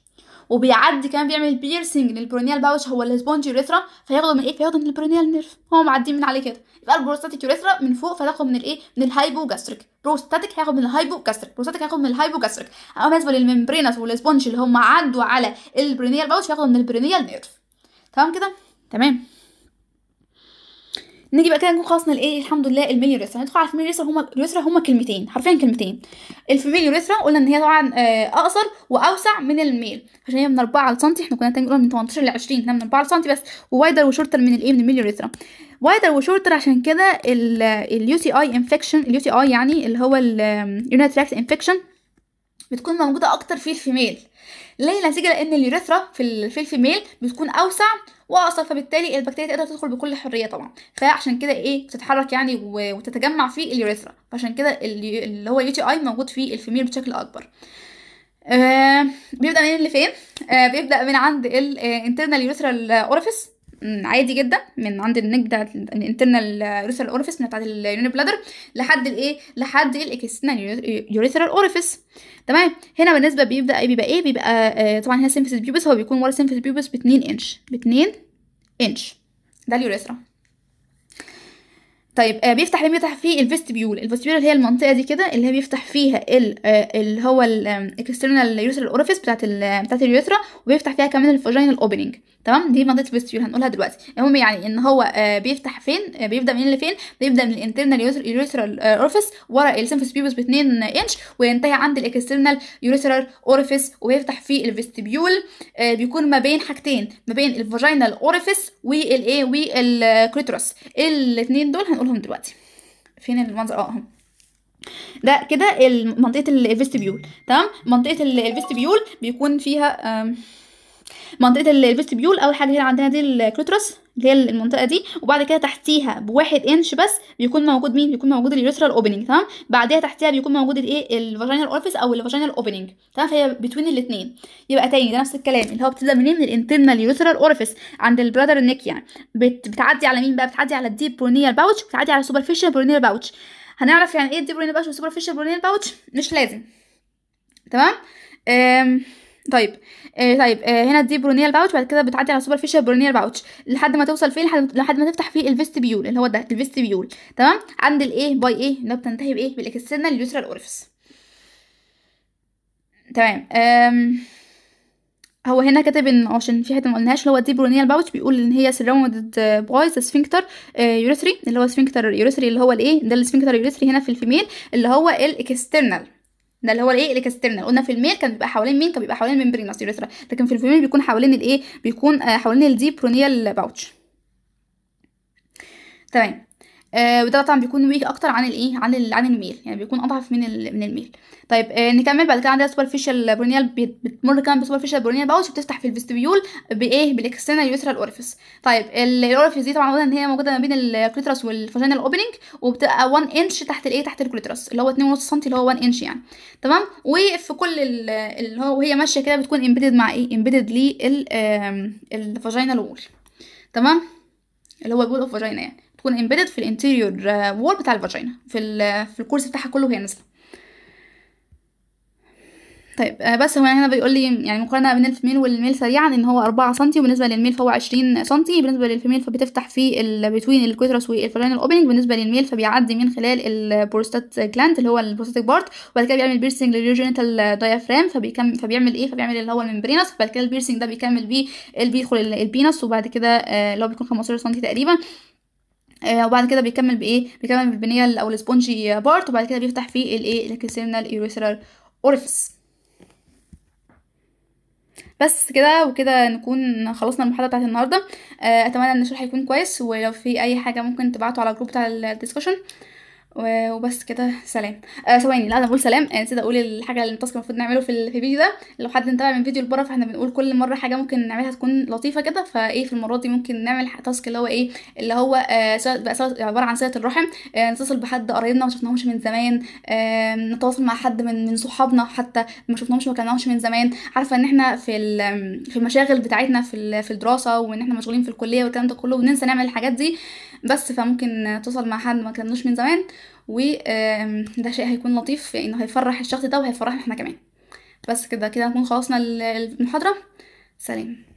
وبيعدي كمان بيعمل بيرسنج للبرونيال باوتش هو السبونج يوريثرا فياخدوا من ايه فياخدوا من البرونيال نيرف هو معديين من عليه كده يبقى البروستاتيك يوريثرا من فوق فتاخد من الايه من الهايبو جاستريك بروستاتيك هياخد من الهايبو جاستريك بروستاتيك هياخد من الهايبو جاستريك اما بالنسبه للممبرينس والسبونج اللي هم عدوا على البرينيال باوتش هياخدوا من البرينيال نيرف تمام كده تمام نيجي بقى كده نكون خلصنا الايه الحمد لله الميلي ريسرا ندخل على الفيميلي ريسرا هما ريسرا هما كلمتين حرفيا كلمتين الفيميلي ريسرا قلنا ان هي طبعا آه، اقصر واوسع من الميل عشان هي من 4 سم احنا كنا تاني من 18 ل 20 من 4 سم بس ووايدر وشورتر من الايه من الميلي ريسرا وايدر وشورتر عشان كده اليو سي اي انفكشن اليو سي اي يعني اللي هو اليونت تراكت انفكشن بتكون موجودة أكتر في الفيميل ليه نتيجة لأن اليوريثرا في, في الفيميل بتكون أوسع واقصر فبالتالي البكتيريا تقدر تدخل بكل حريه طبعا فعشان كده ايه بتتحرك يعني وتتجمع في اليوريثرا فعشان كده اللي هو يو اي موجود في الفيميل بشكل اكبر آه بيبدا منين فين؟ آه بيبدا من عند الانترنال يوريثرا اورفيس عادي جدا من عند النك بتاعت الانترنال يوريثرال اورفيس من بتاعت اليوني بلادر لحد الايه لحد الاكسترنال يوريثرال اورفيس تمام هنا بالنسبه بيبدا ايه بيبقى ايه بيبقى آه طبعا هنا سيمفيس بيوبس هو بيكون ورا سيمفيس بيوبس ب 2 انش ب 2 انش ده اليوريثرا طيب آه بيفتح ليه بيفتح فيه الفيستبيول الفيستبيول اللي هي المنطقه دي كده اللي هي بيفتح فيها ال آه، اللي هو الاكسترنال يوترال اورفيس بتاعه بتاعه اليوترا وبيفتح فيها كمان الفاجينال اوبننج تمام دي منطقه الفيستبيول هنقولها دلوقتي المهم يعني ان هو آه بيفتح فين آه بيبدا منين لفين بيبدا من الانترنال يوترال اورفيس ورا السيمفس بيبوس ب 2 انش وينتهي عند الاكسترنال يوترال اورفيس وبيفتح فيه الفيستبيول آه بيكون ما بين حاجتين ما بين الفاجينال اورفيس والايه والكليتروس آه، الاثنين دول هنقولهم دلوقتي فين المنظر اه هم ده كده منطقه الفيستبيول تمام منطقه الفيستبيول بيكون فيها منطقه الفيستبيول اول حاجه هنا عندنا دي الكلوترس اللي هي المنطقه دي وبعد كده تحتيها بواحد انش بس بيكون موجود مين بيكون موجود اليوترال اوبننج تمام بعديها تحتيها بيكون موجود الايه الفاجينال اورفيس او الفاجينال اوبننج تمام فهي بتوين الاثنين يبقى تاني ده نفس الكلام اللي هو بتبدا منين من الانترنال يوترال اورفيس عند البرادر نيك يعني بت... بتعدي على مين بقى بتعدي على الديب برونيال باوتش بتعدي على السوبرفيشال برونيال باوتش هنعرف يعني ايه الديب برونيال باوتش والسوبرفيشال برونيال باوتش مش لازم تمام طيب آه طيب آه هنا دي برونيال باوتش بعد كده بتعدي على سوبر سوبرفيشال برونيال باوتش لحد ما توصل فين لحد, لحد ما تفتح فيه الفيستبيول اللي هو ده الفيستبيول تمام عند الايه باي ايه اللي بتنتهي بايه بالاكسترنال يوترال اورفيس تمام آم. هو هنا كاتب ان عشان في حته ما قلناهاش اللي هو دي برونيال باوتش بيقول ان هي سراوندد بويز ذا سفنكتر يوريثري اللي هو سفنكتر يوريثري اللي هو الايه ده السفنكتر يوريثري هنا في الفيميل اللي هو الاكسترنال ده اللي هو الايه الاكسترنال قلنا في الميل كان بيبقى حوالين مين كان بيبقى حوالين ممبرينوس يوريثرا لكن في الفيميل بيكون حوالين الايه بيكون آه، حوالين الديبرونيال باوتش تمام آه وده طبعا بيكون ويك اكتر عن الايه عن الـ عن الميل يعني بيكون اضعف من من الميل طيب آه نكمل بعد كده عندنا سوبرفيشال برونيال بتمر كمان بسوبرفيشال برونيال باوتش بتفتح في الفيستيبيول بايه بالاكسترنا يوترال الاورفيس طيب الاورفيس دي طبعا قلنا ان هي موجوده ما بين الكليترس والفاجينال اوبننج وبتبقى 1 انش تحت الايه تحت الكليترس اللي هو 2.5 سم اللي هو 1 انش يعني تمام وفي كل اللي هو وهي ماشيه كده بتكون امبيدد مع ايه امبيدد للفاجينال وول تمام اللي هو البول اوف فاجينا يعني تكون امبيدد في الانتيريور وول آه، بتاع الفاجينا في آه، في الكورس بتاعها كله وهي نازله طيب آه، بس هو هنا يعني بيقول لي يعني مقارنه بين الفيميل والميل سريعا ان هو 4 سم وبالنسبه للميل فهو 20 سم بالنسبه للفيميل فبتفتح في بتوين الكوترس والفالينال اوبننج بالنسبه للميل فبيعدي من خلال البروستات جلاند اللي هو البروستاتيك بارت وبعد كده بيعمل بيرسنج للريجينيتال دايافرام فبيكمل فبيعمل ايه فبيعمل اللي هو الممبرينس وبعد كده البيرسنج ده بيكمل بيه بيدخل البينس وبعد كده اللي هو بيكون 15 سم تقريبا آه، وبعد كده بيكمل بايه بيكمل بالبنيه او السبونجي بارت وبعد كده بيفتح فيه الايه الكسيمنال يوريثرال اوريفيس بس كده وكده نكون خلصنا المحاضره بتاعت النهارده آه، اتمنى ان الشرح يكون كويس ولو في اي حاجه ممكن تبعته على الجروب بتاع الديسكشن وبس كده سلام آه ثواني لا انا بقول سلام انا آه، نسيت اقول الحاجه اللي التاسك المفروض نعمله في الفيديو ده لو حد انتبه من فيديو لبره فاحنا بنقول كل مره حاجه ممكن نعملها تكون لطيفه كده فايه في المره دي ممكن نعمل تاسك اللي هو ايه اللي هو آه بقى عباره عن صله الرحم آه نتصل بحد قريبنا ما شفناهمش من زمان آه نتواصل مع حد من من صحابنا حتى ما شفناهمش ما كلمناهمش من زمان عارفه ان احنا في في المشاغل بتاعتنا في في الدراسه وان احنا مشغولين في الكليه والكلام ده كله وننسى نعمل الحاجات دي بس فممكن توصل مع حد ما كلمناش من زمان وده شيء هيكون لطيف انه هيفرح الشخص ده وهيفرحنا احنا كمان بس كده كده نكون خلصنا المحاضره سلام